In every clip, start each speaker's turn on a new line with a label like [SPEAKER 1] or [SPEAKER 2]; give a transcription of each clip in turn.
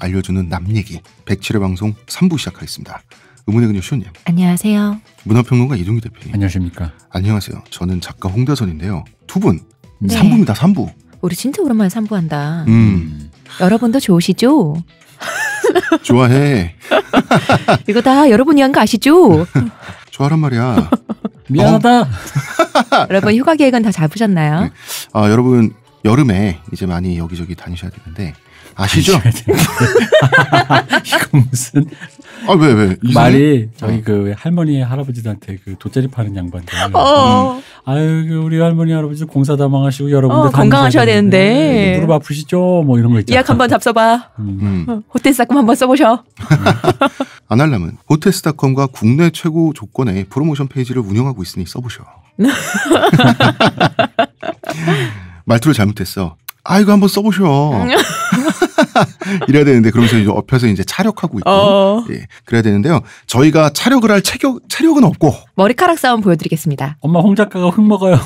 [SPEAKER 1] 알려주는 남 얘기 107회 방송 3부 시작하겠습니다. 의문의 그녀 쇼님.
[SPEAKER 2] 안녕하세요.
[SPEAKER 1] 문화평론가 이동기 대표님. 안녕하십니까. 안녕하세요. 저는 작가 홍대선인데요. 두 분. 네. 3부입니다. 3부.
[SPEAKER 2] 우리 진짜 오랜만에 3부한다.
[SPEAKER 1] 음.
[SPEAKER 2] 여러분도 좋으시죠?
[SPEAKER 1] 좋아해.
[SPEAKER 2] 이거 다 여러분이 한 거 아시죠?
[SPEAKER 1] 좋아란 말이야. 미안하다.
[SPEAKER 2] 어? 여러분 휴가 계획은 다 잡으셨나요? 네.
[SPEAKER 1] 아 여러분 여름에 이제 많이 여기저기 다니셔야 되는데 아시죠? 이건 무슨 아 왜 왜? 말이 어. 저기 그
[SPEAKER 3] 할머니 할아버지들한테 그 돗자리 파는 양반들. 어. 음. 아유 그 우리 할머니 할아버지 공사 다 망하시고 여러분들
[SPEAKER 2] 어, 건강하셔야 되는데 무릎
[SPEAKER 1] 아프시죠? 뭐 이런 거 있죠. 예약
[SPEAKER 2] 한번 잡숴봐. 음. 음. 어, 호텔닷컴 한번 써보셔. 음.
[SPEAKER 1] 안 하려면 호텔닷컴과 국내 최고 조건의 프로모션 페이지를 운영하고 있으니 써보셔. 말투를 잘못했어. 아이고 한번 써보셔. 이래야 되는데 그러면서 이제 업혀서 이제 차력하고 있고 어. 예, 그래야 되는데요. 저희가 차력을 할 체격 체력은 없고
[SPEAKER 3] 머리카락 싸움 보여드리겠습니다. 엄마 홍 작가가 흙 먹어요.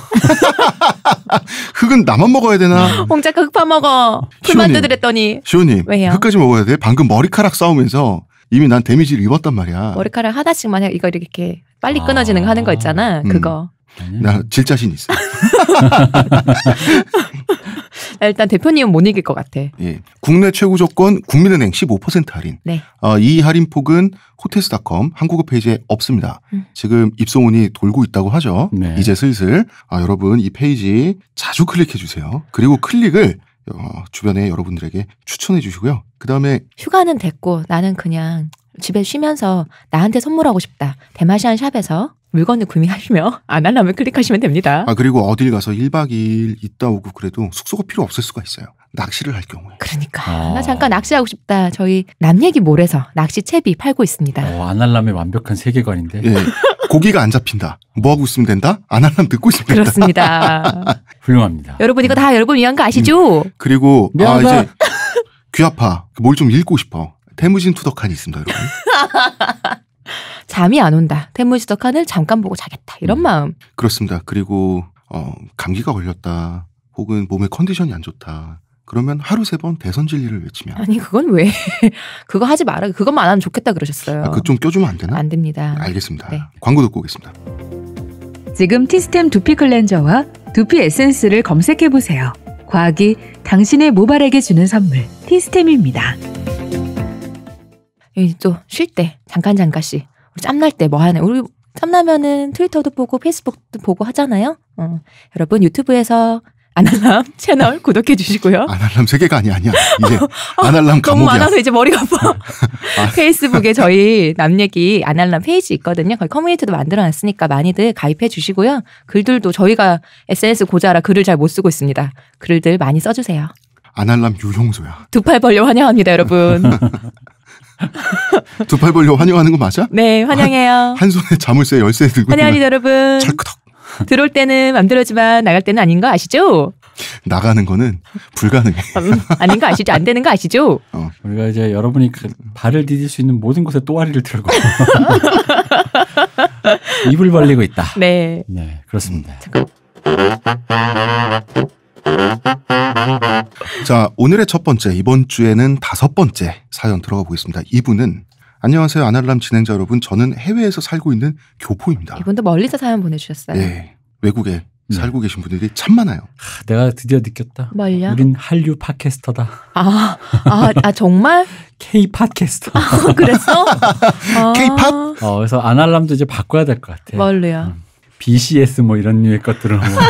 [SPEAKER 1] 흙은 나만 먹어야 되나?
[SPEAKER 2] 홍 작가 흙 파먹어. 풀만 두드렸더니.
[SPEAKER 1] 시호님. 왜요? 흙까지 먹어야 돼? 방금 머리카락 싸우면서 이미 난 데미지를 입었단 말이야.
[SPEAKER 2] 머리카락 하나씩만 해. 이거 이렇게 빨리 아. 끊어지는 아. 하는 거 있잖아. 그거.
[SPEAKER 1] 음. 나질 자신 있어.
[SPEAKER 2] 일단 대표님은 못 이길 것 같아.
[SPEAKER 1] 예. 국내 최고 조건 국민은행 15% 할인. 네. 어, 이 할인폭은 호텔스닷컴 한국어 페이지에 없습니다. 음. 지금 입소문이 돌고 있다고 하죠. 네. 이제 슬슬 아, 여러분 이 페이지 자주 클릭해 주세요. 그리고 클릭을 어, 주변에 여러분들에게 추천해 주시고요. 그다음에
[SPEAKER 2] 휴가는 됐고 나는 그냥 집에 쉬면서 나한테 선물하고 싶다. 대마시안 샵에서 물건을 구매하시며
[SPEAKER 1] 안 알람을 클릭하시면 됩니다. 아, 그리고 어딜 가서 1박 2일 있다 오고 그래도 숙소가 필요 없을 수가 있어요. 낚시를 할 경우에. 그러니까. 아. 나
[SPEAKER 2] 잠깐 낚시하고 싶다. 저희 남얘기 몰에서 낚시 채비 팔고 있습니다.
[SPEAKER 3] 어,
[SPEAKER 1] 안알람의 완벽한 세계관인데. 예. 고기가 안 잡힌다. 뭐 하고 있으면 된다? 안알람 듣고 있으면 된다. 그렇습니다. 훌륭합니다.
[SPEAKER 2] 여러분 이거 다 여러분 위한 거 아시죠? 음.
[SPEAKER 1] 그리고 아 이제 귀 아파. 그 뭘좀 읽고 싶어. 태무진 투덕한이 있습니다, 여러분.
[SPEAKER 2] 잠이 안 온다. 태무지덕 하늘 잠깐 보고 자겠다. 이런 음. 마음.
[SPEAKER 1] 그렇습니다. 그리고 어, 감기가 걸렸다. 혹은 몸의 컨디션이 안 좋다. 그러면 하루 세 번 대선 진리를 외치면
[SPEAKER 2] 아니 그건 왜 그거 하지 마라 그것만 안 하면 좋겠다 그러셨어요. 아, 그좀
[SPEAKER 1] 껴주면 안 되나? 안 됩니다. 알겠습니다. 네. 광고 듣고 오겠습니다.
[SPEAKER 2] 지금 티스템 두피 클렌저와 두피 에센스를 검색해 보세요. 과학이 당신의 모발에게 주는 선물 티스템입니다. 또쉴 때 잠깐 잠깐씩 우리 짬날 때 뭐 하나 우리 짬나면은 트위터도 보고 페이스북도 보고 하잖아요. 어, 여러분 유튜브에서 아날람 채널 구독해 주시고요.
[SPEAKER 1] 아날람 세계가 아니 아니야. 이제 아, 아날람 감옥이야. 너무 많아서 이제
[SPEAKER 2] 머리가 아파. 네. 페이스북에 저희 남 얘기 아날람 페이지 있거든요. 거기 커뮤니티도 만들어 놨으니까 많이들 가입해 주시고요. 글들도 저희가 SNS 고자라 글을 잘 못 쓰고 있습니다. 글들 많이 써 주세요.
[SPEAKER 1] 아날람 유형소야.
[SPEAKER 2] 두팔 벌려 환영합니다, 여러분.
[SPEAKER 1] 두팔 벌려 환영하는 거 맞아?
[SPEAKER 2] 네, 환영해요. 한,
[SPEAKER 1] 한 손에 자물쇠 열쇠 들고 환영합니다,
[SPEAKER 2] 여러분. 철크덕. 들어올 때는 맘대로지만 나갈 때는 아닌 거 아시죠?
[SPEAKER 1] 나가는 거는 불가능해.
[SPEAKER 2] 음, 아닌 거 아시죠? 안 되는 거 아시죠?
[SPEAKER 1] 어. 우리가 이제 여러분이
[SPEAKER 3] 그 발을 디딜 수 있는 모든 곳에 또아리를 들고
[SPEAKER 1] 입을 벌리고 있다. 네. 네, 그렇습니다. 잠깐. 자, 오늘의 첫 번째, 이번 주에는 다섯 번째 사연 들어가 보겠습니다. 이분은 안녕하세요. 아날람 진행자 여러분. 저는 해외에서 살고 있는 교포입니다.
[SPEAKER 2] 이분도 멀리서 사연 보내주셨어요. 네.
[SPEAKER 1] 외국에 네. 살고 계신 분들이 참 많아요. 하, 아, 내가 드디어
[SPEAKER 3] 느꼈다. 뭘요? 우린 한류 팟캐스터다.
[SPEAKER 2] 아, 아, 아 정말?
[SPEAKER 3] K 팟캐스터. 아,
[SPEAKER 2] 그랬어? 아. K 팟?
[SPEAKER 3] 어, 그래서 아날람도 이제 바꿔야 될 것 같아.
[SPEAKER 2] 뭘로요? 음.
[SPEAKER 3] BCS 뭐 이런 류의 것들은 뭐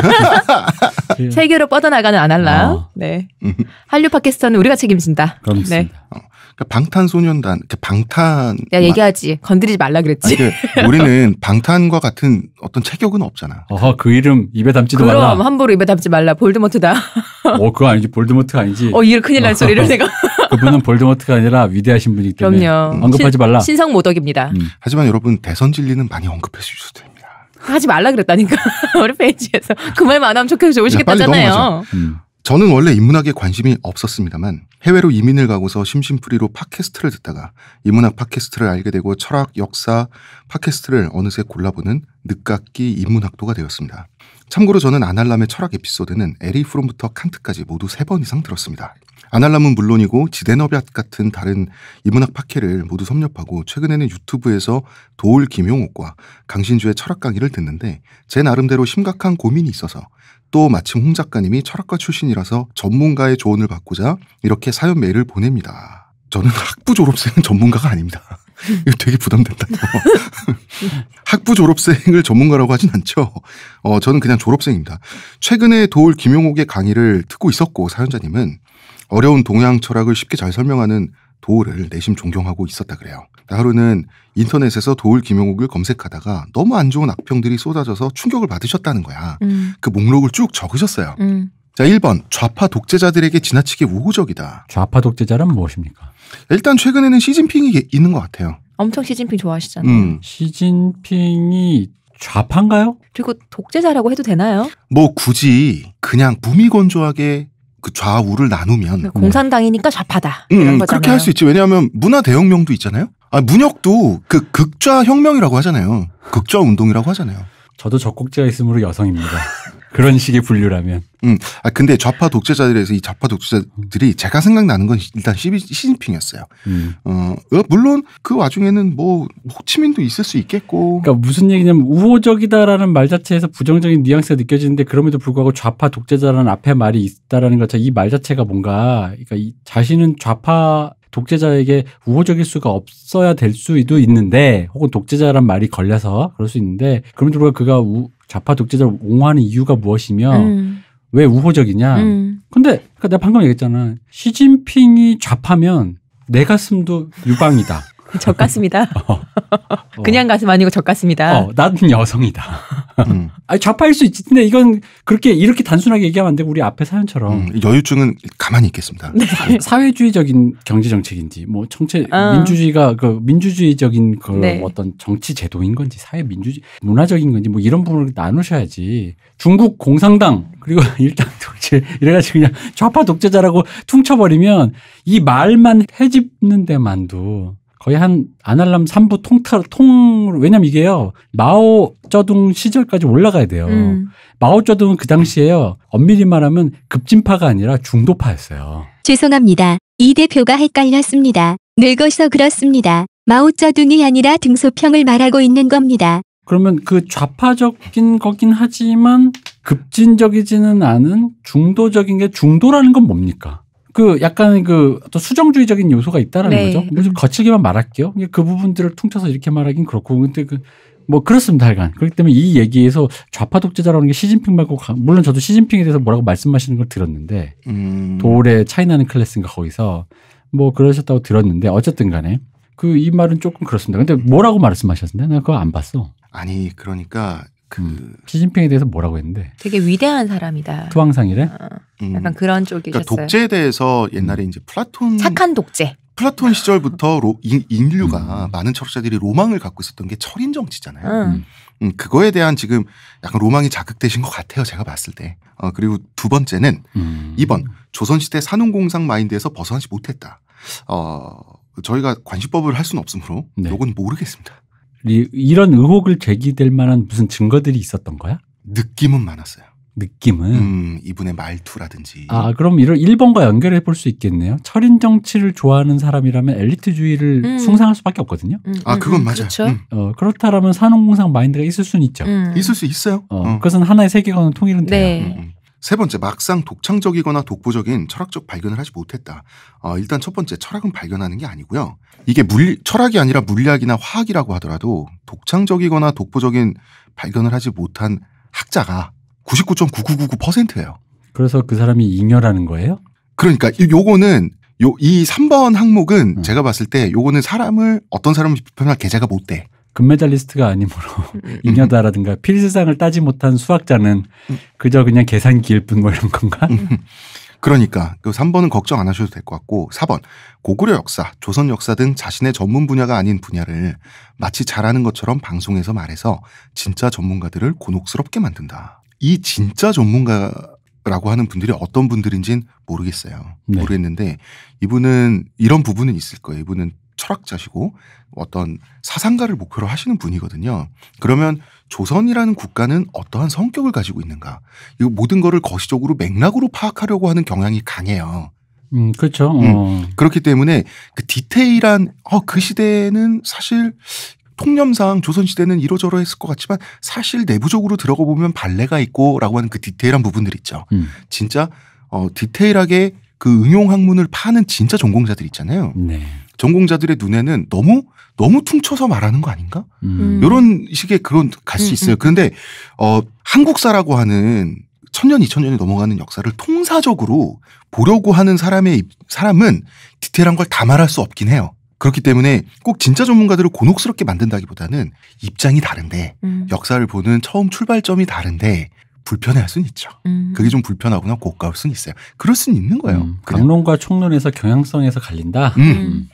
[SPEAKER 3] 세계로
[SPEAKER 2] 뻗어나가는 아날라. 어. 네. 한류 팟캐스터는 우리가 책임진다. 그렇습니다. 네. 어,
[SPEAKER 1] 그러니까 방탄소년단, 그 방탄. 내
[SPEAKER 2] 얘기하지. 건드리지 말라 그랬지. 아니, 그 우리는
[SPEAKER 1] 방탄과 같은 어떤 체격은 없잖아. 어허, 그 이름 입에 담지도 그럼, 말라. 그럼
[SPEAKER 2] 함부로 입에 담지 말라. 볼드모트다.
[SPEAKER 3] 어, 그거 아니지. 볼드모트 아니지. 어, 이
[SPEAKER 2] 큰일 날 소리를 내가.
[SPEAKER 3] 그분은 볼드모트가 아니라 위대하신
[SPEAKER 1] 분이기 때문에 그럼요. 언급하지 말라. 신성
[SPEAKER 2] 모독입니다.
[SPEAKER 1] 음. 하지만 여러분 대선 진리는 많이 언급할 수있도 됩니다.
[SPEAKER 2] 하지 말라 그랬다니까 어느 페이지에서 그 말만 안 하면 좋겠 좋으시겠다잖아요.
[SPEAKER 1] 음. 저는 원래 인문학에 관심이 없었습니다만 해외로 이민을 가고서 심심풀이로 팟캐스트를 듣다가 인문학 팟캐스트를 알게 되고 철학, 역사 팟캐스트를 어느새 골라보는 늦깎이 인문학도가 되었습니다. 참고로 저는 아날람의 철학 에피소드는 에리 프롬부터 칸트까지 모두 세 번 이상 들었습니다. 아날람은 물론이고 지대너랏 비 같은 다른 이문학 파케를 모두 섭렵하고 최근에는 유튜브에서 도울 김용옥과 강신주의 철학 강의를 듣는데 제 나름대로 심각한 고민이 있어서 또 마침 홍 작가님이 철학과 출신이라서 전문가의 조언을 받고자 이렇게 사연 메일을 보냅니다. 저는 학부 졸업생은 전문가가 아닙니다. 이거 되게 부담된다 학부 졸업생을 전문가라고 하진 않죠. 어, 저는 그냥 졸업생입니다. 최근에 도울 김용옥의 강의를 듣고 있었고, 사연자님은 어려운 동양 철학을 쉽게 잘 설명하는 도를 내심 존경하고 있었다 그래요. 하루는 인터넷에서 도울 김용욱을 검색하다가 너무 안 좋은 악평들이 쏟아져서 충격을 받으셨다는 거야. 음. 그 목록을 쭉 적으셨어요. 음. 자, 1번 좌파 독재자들에게 지나치게 우호적이다. 좌파 독재자란 무엇입니까? 일단 최근에는 시진핑이 있는 것 같아요.
[SPEAKER 3] 엄청 시진핑 좋아하시잖아요. 음.
[SPEAKER 1] 시진핑이 좌파인가요?
[SPEAKER 2] 그리고 독재자라고 해도 되나요?
[SPEAKER 1] 뭐 굳이 그냥 무미건조하게 그 좌우를 나누면 그러니까
[SPEAKER 2] 공산당이니까 좌파다. 음, 음 이런 거잖아요. 그렇게 할 수
[SPEAKER 1] 있지. 왜냐하면 문화 대혁명도 있잖아요. 아, 문혁도 그 극좌 혁명이라고 하잖아요. 극좌 운동이라고 하잖아요. 저도 적국지가 있으므로 여성입니다. 그런 식의 분류라면. 음. 아 근데 좌파 독재자들에서 이 좌파 독재자들이 제가 생각나는 건 일단 시진핑이었어요. 음. 어, 어 물론 그 와중에는 뭐 호치민도 있을 수 있겠고. 그러니까 무슨 얘기냐면
[SPEAKER 3] 우호적이다라는 말 자체에서 부정적인 뉘앙스가 느껴지는데 그럼에도 불구하고 좌파 독재자라는 앞에 말이 있다라는 것이말 자체가 뭔가 그러니까 이 자신은 좌파 독재자에게 우호적일 수가 없어야 될 수도 있는데 혹은 독재자란 말이 걸려서 그럴 수 있는데 그럼에도 불구하고 그가 우, 좌파 독재자를 옹호하는 이유가 무엇이며 음. 왜 우호적이냐. 음. 근데 그니까 내가 방금 얘기했잖아. 시진핑이 좌파면 내 가슴도 유방이다. 적 같습니다. 어. 그냥 가슴 아니고 적 같습니다. 어, 나는 여성이다. 음. 아니, 좌파일 수 있지. 근데 이건 그렇게 이렇게 단순하게 얘기하면 안 되고 우리 앞에 사연처럼
[SPEAKER 1] 음, 여유증은 가만히 있겠습니다.
[SPEAKER 3] 네. 아, 사회주의적인 경제 정책인지 뭐 정체 어. 아. 민주주의가 그 민주주의적인 그 네. 어떤 정치 제도인 건지 사회 민주주의 문화적인 건지 뭐 이런 부분을 나누셔야지. 중국 공산당 그리고 일당 독재 이래가지고 그냥 좌파 독재자라고 퉁쳐버리면 이 말만 해집는 데만도 거의 한아날람 3부 통틀 통 왜냐면 이게요 마오 쩌둥 시절까지 올라가야 돼요. 음. 마오 쩌둥은 그 당시에요 엄밀히 말하면 급진파가 아니라 중도파였어요.
[SPEAKER 2] 죄송합니다. 이 대표가 헷갈렸습니다. 늙어서 그렇습니다. 마오쩌둥이 아니라 등소평을 말하고 있는 겁니다.
[SPEAKER 3] 그러면 그 좌파적인 거긴 하지만 급진적이지는 않은 중도적인 게 중도라는 건 뭡니까? 그 약간 그 또 수정주의적인 요소가 있다라는 네. 거죠. 좀 거칠게만 말할게요. 그 부분들을 퉁쳐서 이렇게 말하긴 그렇고 근데 그 뭐 그렇습니다 하여간 그렇기 때문에 이 얘기에서 좌파 독재자라는 게 시진핑 말고 물론 저도 시진핑에 대해서 뭐라고 말씀하시는 걸 들었는데 음. 돌의 차이나는 클래스인가 거기서 뭐 그러셨다고 들었는데 어쨌든 간에 그 이 말은 조금 그렇습니다. 근데 뭐라고 말씀하셨는데 나 그거 안 봤어. 아니
[SPEAKER 1] 그러니까 그 음. 시진핑에 대해서 뭐라고 했는데
[SPEAKER 2] 되게 위대한 사람이다.
[SPEAKER 1] 투왕상이래. 어, 약간
[SPEAKER 2] 그런 쪽이셨어요. 그러니까 독재에
[SPEAKER 1] 대해서 옛날에 음. 이제 플라톤 착한 독재. 플라톤 아. 시절부터 로, 인류가 음. 많은 철학자들이 로망을 갖고 있었던 게 철인 정치잖아요. 음. 음. 그거에 대한 지금 약간 로망이 자극되신 것 같아요. 제가 봤을 때. 어, 그리고 두 번째는 음. 2번 조선시대 산업공상 마인드에서 벗어나지 못했다. 어, 저희가 관시법을 할 수는 없으므로 네. 요건 모르겠습니다. 이런 의혹을 제기될 만한
[SPEAKER 3] 무슨 증거들이 있었던 거야? 느낌은 많았어요. 느낌은 음, 이분의 말투라든지 아 그럼 이런일본과 연결해 볼 수 있겠네요. 철인 정치를 좋아하는 사람이라면 엘리트주의를 음. 숭상할 수밖에 없거든요. 음, 음. 아 그건 맞아요. 그렇죠? 어, 그렇다라면 산업공상 마인드가 있을 수는
[SPEAKER 1] 있죠. 음. 있을 수 있어요. 어, 어. 그것은 하나의 세계관을 통일은 네. 돼요. 세 번째, 막상 독창적이거나 독보적인 철학적 발견을 하지 못했다. 어, 일단 첫 번째, 철학은 발견하는 게 아니고요. 이게 물리, 철학이 아니라 물리학이나 화학이라고 하더라도 독창적이거나 독보적인 발견을 하지 못한 학자가 99.9999%예요. 그래서 그 사람이 잉여라는 거예요? 그러니까 요거는 요이 3번 항목은 음. 제가 봤을 때 요거는 사람을 어떤 사람을 비판할 계좌가못 돼. 금메달리스트가 아니므로 인여다라든가 음, 음. 필세상을 따지 못한 수학자는 음. 그저 그냥 계산기일 뿐뭐 이런 건가? 그러니까 그 3번은 걱정 안 하셔도 될 것 같고 4번 고구려 역사, 조선 역사 등 자신의 전문 분야가 아닌 분야를 마치 잘하는 것처럼 방송에서 말해서 진짜 전문가들을 곤혹스럽게 만든다. 이 진짜 전문가라고 하는 분들이 어떤 분들인지는 모르겠어요. 네. 모르겠는데 이분은 이런 부분은 있을 거예요. 이분은 철학자시고 어떤 사상가를 목표로 하시는 분이거든요. 그러면 조선이라는 국가는 어떠한 성격을 가지고 있는가? 이 모든 거를 거시적으로 맥락으로 파악하려고 하는 경향이 강해요. 음, 그렇죠. 음, 어. 그렇기 때문에 그 디테일한 어, 그 시대는 사실 통념상 조선시대는 이러저러 했을 것 같지만 사실 내부적으로 들어가 보면 발레가 있고 라고 하는 그 디테일한 부분들 있죠. 음. 진짜 어, 디테일하게 그 응용 학문을 파는 진짜 전공자들 있잖아요. 네. 전공자들의 눈에는 너무 너무 퉁쳐서 말하는 거 아닌가? 음. 이런 식의 그런 갈수 음, 있어요. 음. 그런데 어 한국사라고 하는 천년 이천 년이 넘어가는 역사를 통사적으로 보려고 하는 사람의 사람은 디테일한 걸 다 말할 수 없긴 해요. 그렇기 때문에 꼭 진짜 전문가들을 곤혹스럽게 만든다기보다는 입장이 다른데 음. 역사를 보는 처음 출발점이 다른데 불편해할 수는 있죠. 음. 그게 좀 불편하거나 고가울 수는 있어요. 그럴 수는 있는 거예요. 음. 강론과 총론에서 경향성에서 갈린다. 음. 음.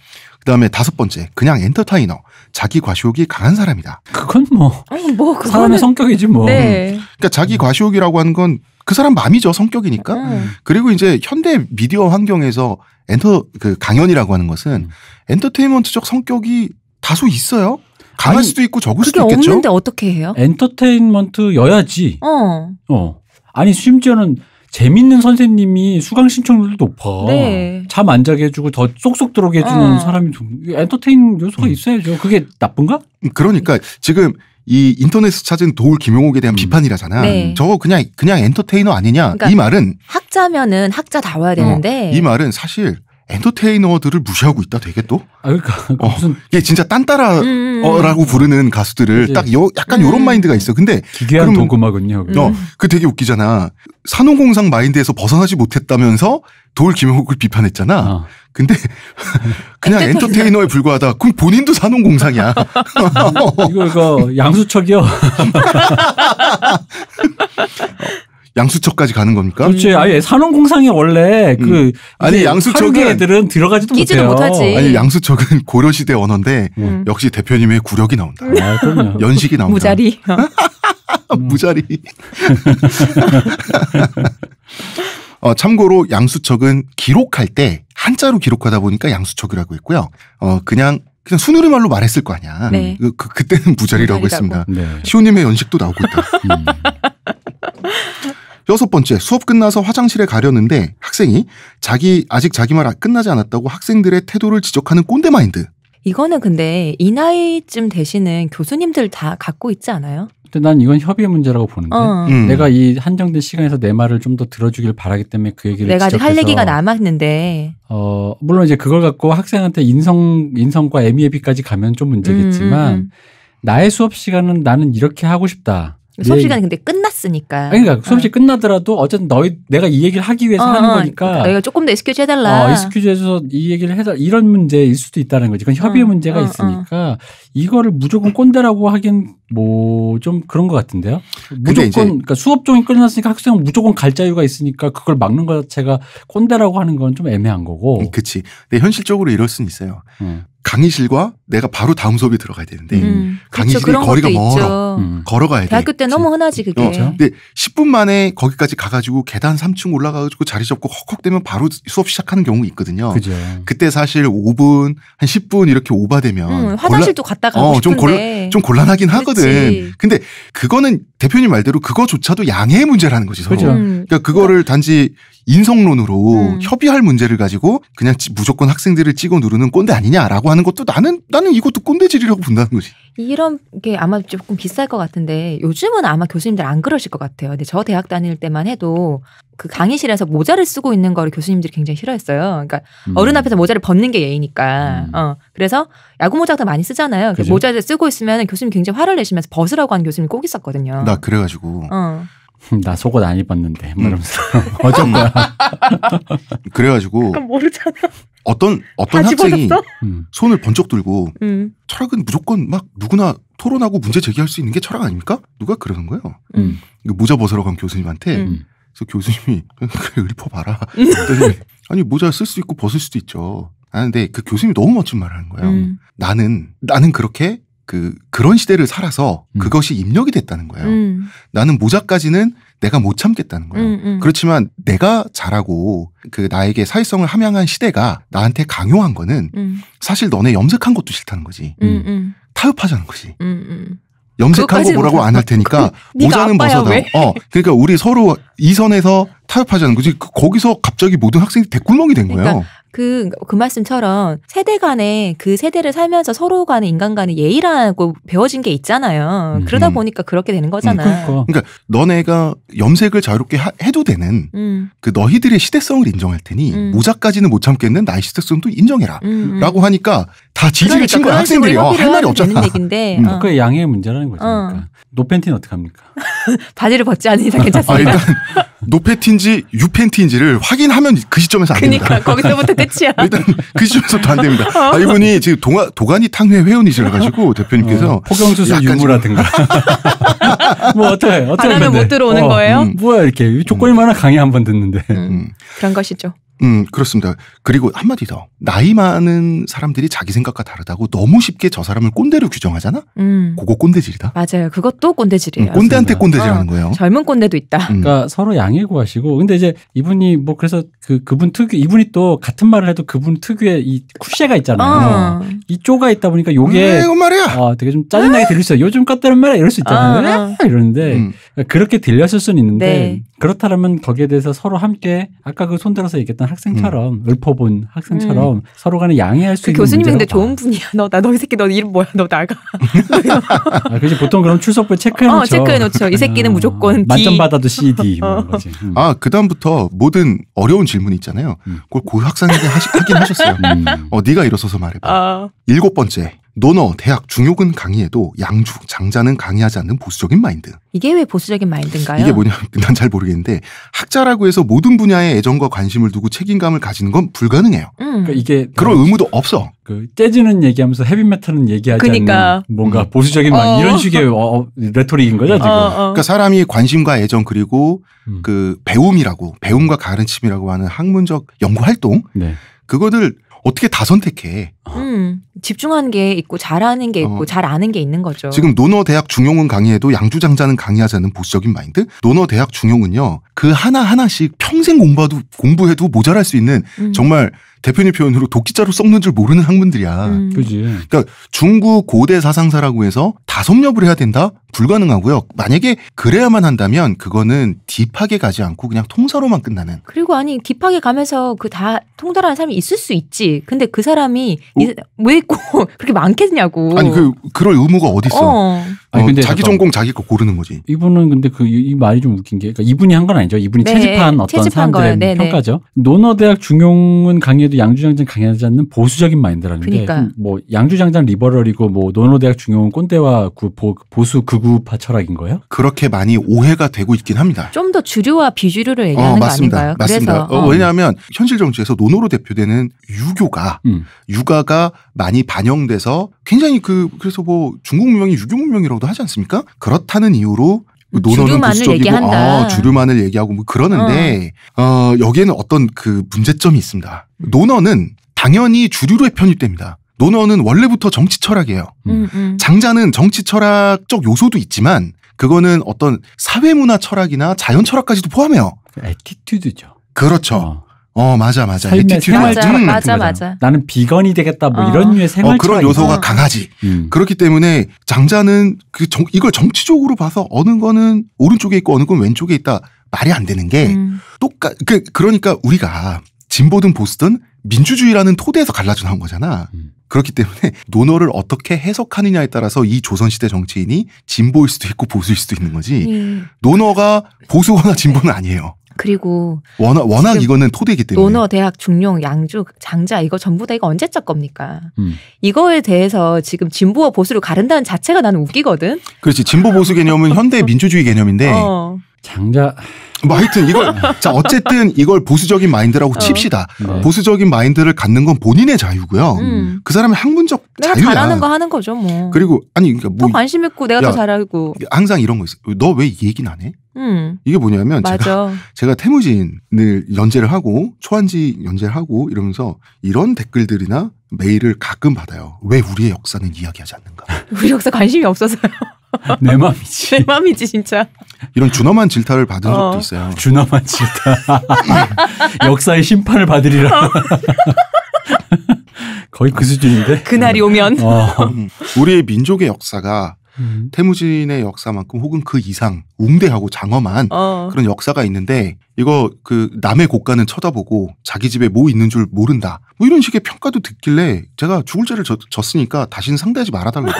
[SPEAKER 1] 그다음에 다섯 번째 그냥 엔터타이너 자기 과시욕이 강한 사람이다. 그건 뭐, 아니, 뭐그거 사람의 성격이지 뭐. 네. 음. 그러니까 자기 과시욕이라고 하는 건 그 사람 마음이죠 성격이니까. 음. 그리고 이제 현대 미디어 환경에서 엔터 그 강연이라고 하는 것은 음. 엔터테인먼트적 성격이 다소 있어요. 강할 아니, 수도 있고 적을 수도 있겠죠. 그게 없는데
[SPEAKER 2] 어떻게 해요?
[SPEAKER 3] 엔터테인먼트여야지. 어. 어. 아니 심지어는 재밌는 선생님이 수강 신청률도 높아. 네. 잠안 자게 해주고 더 쏙쏙 들어게 해주는 어. 사람이 좀
[SPEAKER 1] 엔터테인 요소가 음. 있어야죠. 그게 나쁜가? 음, 그러니까 지금 이 인터넷 에서 찾은 도울 김용옥에 대한 음. 비판이라잖아. 네. 음, 저거 그냥 그냥 엔터테이너 아니냐? 그러니까 이 말은
[SPEAKER 2] 학자면은 학자다워야 어, 되는데 어, 이
[SPEAKER 1] 말은 사실 엔터테이너들을 무시하고 있다 되게 또. 아 그러니까 어, 무슨 이게 진짜 딴따라라고 음. 음, 음. 부르는 가수들을 딱 요, 약간 음. 요런 마인드가 있어. 근데 기괴한 동음악은요. 음. 어그 되게 웃기잖아. 산호공상 마인드에서 벗어나지 못했다면서 돌 김영욱을 비판했잖아. 어. 근데
[SPEAKER 3] 그냥 엔터테이너에
[SPEAKER 1] 불과하다. 그럼 본인도 산호공상이야. 이거 이거 양수척이요. 양수처까지 가는 겁니까? 그렇지. 음. 아예 산업공상이 원래 음. 그 아니 양수처계 애들은 들어가지도 못해요. 못하지. 아니 양수처은 고려 시대 언어인데 음. 음. 역시 대표님의 구력이 나온다. 아, 연식이 나온다. 무자리. 어. 음. 무자리. 어, 참고로 양수척은 기록할 때 한자로 기록하다 보니까 양수척이라고 했고요. 어, 그냥 그냥 순우리 말로 말했을 거 아니야. 네. 그, 그, 때는 무자리라고. 했습니다. 네. 시호님의 연식도 나오고 있다. 음. 여섯 번째, 수업 끝나서 화장실에 가려는데 학생이 자기, 아직 자기 말 끝나지 않았다고 학생들의 태도를 지적하는 꼰대 마인드.
[SPEAKER 2] 이거는 근데 이 나이쯤 되시는 교수님들 다 갖고 있지 않아요?
[SPEAKER 1] 근데
[SPEAKER 3] 난 이건 협의의 문제라고 보는데 어. 음. 내가 이 한정된 시간에서 내 말을 좀 더 들어주길 바라기 때문에 그 얘기를 내가 아직 할 얘기가
[SPEAKER 2] 남았는데
[SPEAKER 3] 어 물론 이제 그걸 갖고 학생한테 인성 인성과 애미애비까지 e 가면 좀 문제겠지만 음, 음, 음. 나의 수업 시간은 나는 이렇게 하고 싶다. 네, 수업 네. 시간이
[SPEAKER 2] 근데 끝났으니까. 그러니까 수업
[SPEAKER 3] 시간 어. 끝나더라도 어쨌든 너희 내가 이 얘기를 하기 위해서 어, 하는 어, 거니까. 그러니까 너희가
[SPEAKER 2] 조금 더 에스큐즈 해달라. 어,
[SPEAKER 3] 에스큐즈에서 이 얘기를 해달 이런 문제일 수도 있다는 거지. 그건 협의 어, 문제가 어, 어. 있으니까 이거를 무조건 꼰대라고 하긴 뭐 좀 그런 것 같은데요. 무조건 그러니까 수업 종이 끝났으니까 학생은 무조건 갈 자유가 있으니까 그걸 막는 것
[SPEAKER 1] 자체가 꼰대라고 하는 건 좀 애매한 거고. 그렇지. 근데 현실적으로 이럴 수는 있어요. 음. 강의실과 내가 바로 다음 수업에 들어가야 되는데 음. 음. 강의실이 그렇죠. 거리가 멀어 음. 걸어가야 돼. 대학교
[SPEAKER 2] 때 너무 흔하지 그게. 어, 그렇죠.
[SPEAKER 1] 근데 10분 만에 거기까지 가가지고 계단 3층 올라가가지고 자리 잡고 헉헉대면 바로 수업 시작하는 경우 가 있거든요. 그죠. 그때 사실 5분 한 10분 이렇게 오바되면 음, 화장실도 곤란, 갔다 가고 어, 좀, 곤란, 좀 곤란하긴 하거든. 근데 그거는 대표님 말대로 그거조차도 양해의 문제라는 거지 그죠. 음. 그러니까 그거를 단지 인성론으로 음. 협의할 문제를 가지고 그냥 무조건 학생들을 찍어 누르는 꼰대 아니냐라고 하는 것도 나는 나는 이것도 꼰대질이라고 본다는 거지.
[SPEAKER 2] 이런 게 아마 조금 비쌀 것 같은데 요즘은 아마 교수님들 안 그러실 것 같아요. 근데 저 대학 다닐 때만 해도 그 강의실에서 모자를 쓰고 있는 거를 교수님들이 굉장히 싫어했어요. 그러니까 음. 어른 앞에서 모자를 벗는 게 예의니까. 음. 어. 그래서 야구 모자도 많이 쓰잖아요. 모자를 쓰고 있으면 교수님 굉장히 화를 내시면서 벗으라고 하는 교수님 꼭 있었거든요.
[SPEAKER 1] 나
[SPEAKER 3] 그래가지고. 어. 나 속옷 안 입었는데 뭐 음. 이러면서 어쩐가
[SPEAKER 1] 그래가지고 모르잖아 어떤 어떤 학생이 음. 손을 번쩍 들고 음. 철학은 무조건 막 누구나 토론하고 문제 제기할 수 있는 게 철학 아닙니까? 누가 그러는 거예요. 음. 모자 벗으러 간 교수님한테 음. 그래서 교수님이 그래 읊어봐라. 음. 아니 모자 쓸 수 있고 벗을 수도 있죠. 아 근데 그 교수님이 너무 멋진 말을 하는 거예요. 나는 나는 그렇게 그 그런 시대를 살아서 그것이 입력이 됐다는 거예요. 나는 모자까지는 내가 못 참겠다는 거예요. 음, 음. 그렇지만 내가 잘하고 그 나에게 사회성을 함양한 시대가 나한테 강요한 거는 음. 사실 너네 염색한 것도 싫다는 거지. 음, 음. 음. 타협하자는 거지.
[SPEAKER 3] 염색한거 뭐라고 안할 그, 테니까
[SPEAKER 1] 모자는 그, 그, 벗어다. 어, 그러니까 우리 서로 이 선에서 타협하자는 거지. 거기서 갑자기 모든 학생이 대꿀멍이 된 거예요. 그러니까
[SPEAKER 2] 그, 그 말씀처럼 세대 간에 그 세대를 살면서 서로 간의 인간 간의 예의라고 배워진 게 있잖아요. 음. 그러다 음. 보니까 그렇게 되는 거잖아. 음,
[SPEAKER 1] 그러니까. 그러니까. 너네가 염색을 자유롭게 하, 해도 되는 음. 그 너희들의 시대성을 인정할 테니 음. 모자까지는 못 참겠는 나의 시대성도 인정해라. 음, 라고 하니까 다 지지겠다. 그 학생들이 요할 말이 없잖아. 되얘데 음. 어. 그게 양의 문제라는 거죠. 어. 그러니까. 노팬티는 어떻게합니까
[SPEAKER 2] 바지를 벗지 않으니까 아, 괜찮습니다. 아, 일단
[SPEAKER 1] 노팬티인지 유팬티인지를 확인하면 그 시점에서 안 됩니다. 그러니까 거기서부터 끝이야. 일단 그 시점에서부터 안 됩니다. 어. 아, 이분이 지금 동아, 도가니 탕회 회원이셔 가지고 어. 대표님께서 포경수술 어. 유무라든가 뭐 어떻게 어떻게 안 하면 못 들어오는 거예요? 음. 뭐야 이렇게 조건이 많아 음. 강의 한 번 듣는데 음. 그런 것이죠. 음, 그렇습니다. 그리고 한마디 더. 나이 많은 사람들이 자기 생각과 다르다고 너무 쉽게 저 사람을 꼰대로 규정하잖아? 음. 그거 꼰대질이다?
[SPEAKER 2] 맞아요. 그것도 꼰대질이에요. 음,
[SPEAKER 3] 꼰대한테 꼰대질 하는 어, 거예요. 젊은 꼰대도 있다. 음. 그러니까 서로 양해 구하시고. 근데 이제 이분이 뭐 그래서 그, 그분 특유, 이분이 또 같은 말을 해도 그분 특유의 이 쿠쉐가 있잖아요. 어. 이 쪼가 있다 보니까 요게. 음, 이 말이야. 아, 되게 좀 짜증나게 들릴 수 있어요. 요즘 같다는 말이야. 이럴 수 있잖아요. 아. 이러는데. 음. 그렇게 들렸을 수는 있는데 네. 그렇다면 거기에 대해서 서로 함께 아까 그 손들어서 얘기했던 학생처럼 음. 읊어본 학생처럼 음. 서로 간에 양해할 수그 있는 교수님 근데 좋은
[SPEAKER 2] 분이야. 너 나 너 이 새끼 너 이름 뭐야? 너 나가.
[SPEAKER 1] 아, 그지 보통 그럼 출석부 체크해 놓죠. 어, 체크해 놓죠.
[SPEAKER 2] 이 새끼는 어, 무조건 만점 D. 받아도
[SPEAKER 1] C, D. 어. 뭐 음. 아 그다음부터 모든 어려운 질문 있잖아요. 음. 그걸 고 학생에게 하시, 하긴 하셨어요. 어 네가 일어서서 말해봐. 아. 일곱 번째. 논어, 대학, 중요근 강의에도 양주, 장자는 강의하지 않는 보수적인 마인드.
[SPEAKER 2] 이게 왜 보수적인 마인드인가요? 이게 뭐냐,
[SPEAKER 1] 난 잘 모르겠는데 학자라고 해서 모든 분야에 애정과 관심을 두고 책임감을 가지는 건 불가능해요. 음. 그러니까 이게 그런 뭐 의무도 없어. 그 재즈는 얘기하면서 헤비메탈은 얘기하지 그러니까. 않는 뭔가 음. 보수적인 마 음. 어. 이런 식의 어, 어 레토릭인 거죠 지금. 어, 어, 그러니까 사람이 관심과 애정 그리고 음. 그 배움이라고 배움과 가르침이라고 하는 학문적 연구 활동 네. 그거들 어떻게 다 선택해?
[SPEAKER 2] 음, 집중하는 게 있고 잘하는 게 있고 어. 잘 아는 게 있는 거죠. 지금
[SPEAKER 1] 논어 대학 중용은 강의에도 양주장자는 강의하자는 보수적인 마인드. 논어 대학 중용은요 그 하나 하나씩 평생 공부해도 공부해도 모자랄 수 있는 음. 정말 대표님 표현으로 도끼자로 썩는 줄 모르는 학문들이야. 음. 그지. 그러니까 중국 고대 사상사라고 해서 다 섭렵을 해야 된다? 불가능하고요. 만약에 그래야만 한다면 그거는 딥하게 가지 않고 그냥 통사로만 끝나는.
[SPEAKER 2] 그리고 아니 딥하게 가면서 그 다 통달하는 사람이 있을 수 있지. 근데 그 사람이 어? 왜 있고 그렇게 많겠냐고. 아니 그
[SPEAKER 1] 그럴 의무가 어디 있어? 어. 아니, 어, 근데 자기 잠깐, 전공 자기 거 고르는 거지.
[SPEAKER 3] 이분은 근데 그 이 말이 좀 웃긴 게 그러니까 이분이 한 건 아니죠. 이분이 네, 채집한 어떤 채집한 사람들의 거예요. 네, 네. 평가죠. 논어대학 중용은 강의에도 양주장장 강의하지 않는 보수적인 마인드라는 그러니까. 게뭐 양주장장 리버럴이고 뭐 논어대학 중용은 꼰대와 그 보, 수 극우파 철학인 거예요?
[SPEAKER 1] 그렇게 많이 오해가 되고 있긴 합니다.
[SPEAKER 2] 좀 더 주류와 비주류를 얘기하는 어, 맞습니다. 거 아닌가요? 맞습니다. 그래서, 어, 어,
[SPEAKER 1] 왜냐하면 현실 정치에서 논어로 대표되는 유교가 음. 육아가 많이 반영돼서 굉장히 그 그래서 뭐 중국 문명이 유교 문명이라고 보도도 하지 않습니까? 그렇다는 이유로 논어는 보수적이고 얘기한다. 아, 주류만을 얘기하고 뭐 그러는데 어. 어 여기에는 어떤 그 문제점이 있습니다. 논어는 당연히 주류로 편입됩니다. 논어는 원래부터 정치 철학이에요. 음, 음. 장자는 정치 철학적 요소도 있지만 그거는 어떤 사회문화 철학이나 자연 철학까지도 포함해요. 에티튜드죠. 그렇죠. 어. 어 맞아 맞아 삶의 생활 음, 맞아, 음. 맞아 맞아 나는 비건이 되겠다 뭐 어. 이런 류의 어, 생활 어, 그런 요소가 있구 강하지 음. 그렇기 때문에 장자는 그 정, 이걸 정치적으로 봐서 어느 거는 오른쪽에 있고 어느 건 왼쪽에 있다 말이 안 되는 게 음. 똑같 그 그러니까 우리가 진보든 보수든 민주주의라는 토대에서 갈라져 나온 거잖아. 음. 그렇기 때문에 논어를 어떻게 해석하느냐에 따라서 이 조선시대 정치인이 진보일 수도 있고 보수일 수도 있는 거지. 음. 논어가 보수거나 진보는 아니에요.
[SPEAKER 2] 그리고
[SPEAKER 1] 워낙 워낙 이거는 토대이기 때문에 논어
[SPEAKER 2] 대학 중용 양주 장자 이거 전부 다 이거 언제 짤 겁니까? 음. 이거에 대해서 지금 진보와 보수를 가른다는 자체가 나는 웃기거든.
[SPEAKER 1] 그렇지 진보 보수 개념은 현대 민주주의 개념인데 어. 장자 뭐 하여튼 이걸 자 어쨌든 이걸 보수적인 마인드라고 어. 칩시다. 어. 네. 보수적인 마인드를 갖는 건 본인의 자유고요. 음. 그 사람의 학문적 자유야. 잘하는 거
[SPEAKER 2] 하는 거죠 뭐.
[SPEAKER 1] 그리고 아니 그러니까 뭐또 관심
[SPEAKER 2] 있고 내가 야, 더 잘하고
[SPEAKER 1] 항상 이런 거 있어. 너 왜 이 얘기는 안 해? 음. 이게 뭐냐면 맞아. 제가 제가 태무진을 연재를 하고 초안지 연재를 하고 이러면서 이런 댓글들이나 메일을 가끔 받아요. 왜 우리의 역사는 이야기하지 않는가?
[SPEAKER 2] 우리 역사 관심이 없어서요.
[SPEAKER 1] 내 맘이지. 내 맘이지 진짜. 이런 준엄한 질타를 받은 어. 적도 있어요. 준엄한 질타. 역사의 심판을 받으리라. 어. 거의 그 수준인데. 그날이 오면. 어. 우리의 민족의 역사가 음. 태무진의 역사만큼 혹은 그 이상 웅대하고 장엄한 어. 그런 역사가 있는데 이거 그 남의 고가는 쳐다보고 자기 집에 뭐 있는 줄 모른다 뭐 이런 식의 평가도 듣길래 제가 죽을 죄를 졌, 으니까 다시는 상대하지 말아달라고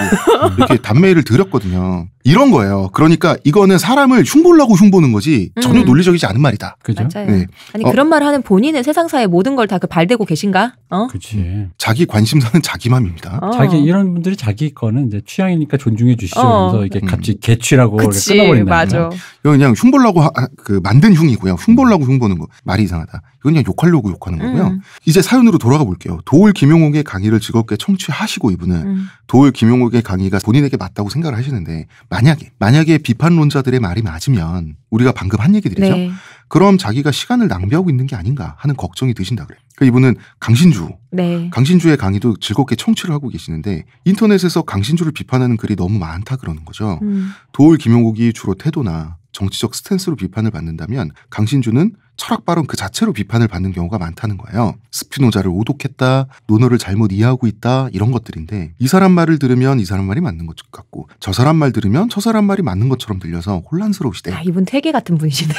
[SPEAKER 1] 이렇게 단매를 드렸거든요. 이런 거예요. 그러니까 이거는 사람을 흉보려고 흉보는 거지 전혀 음. 논리적이지 않은 말이다. 그죠? 맞아요. 네. 아니 어. 그런
[SPEAKER 2] 말 하는 본인은 세상사의 모든 걸 다 그 발대고 계신가? 어?
[SPEAKER 1] 그치. 자기 관심사는 자기맘입니다. 어. 자기 이런 분들이 자기 거는 이제 취향이니까 존중해 주시면 그래서 어. 이게 같이 음. 자 개취라고 끊어버린다. 맞아. 이건 그냥 흉보려고 하, 그 만든 흉이고요. 흉보려고 흉보는 거 말이 이상하다. 이건 그냥 욕하려고 욕하는 거고요. 음. 이제 사연으로 돌아가 볼게요. 도울 김용옥의 강의를 즐겁게 청취하시고 이분은 음. 도울 김용옥의 강의가 본인에게 맞다고 생각을 하시는데 만약에 만약에 비판론자들의 말이 맞으면 우리가 방금 한 얘기들이죠. 네. 그럼 자기가 시간을 낭비하고 있는 게 아닌가 하는 걱정이 드신다 그래요. 그러니까 이분은 강신주, 네. 강신주의 강의도 즐겁게 청취를 하고 계시는데 인터넷에서 강신주를 비판하는 글이 너무 많다 그러는 거죠. 음. 도울 김용옥이 주로 태도나 정치적 스탠스로 비판을 받는다면 강신주는 철학 발언 그 자체로 비판을 받는 경우가 많다는 거예요. 스피노자를 오독했다, 논어를 잘못 이해하고 있다 이런 것들인데 이 사람 말을 들으면 이 사람 말이 맞는 것 같고 저 사람 말 들으면 저 사람 말이 맞는 것처럼 들려서 혼란스러우시대. 아,
[SPEAKER 2] 이분 퇴계 같은 분이시네요.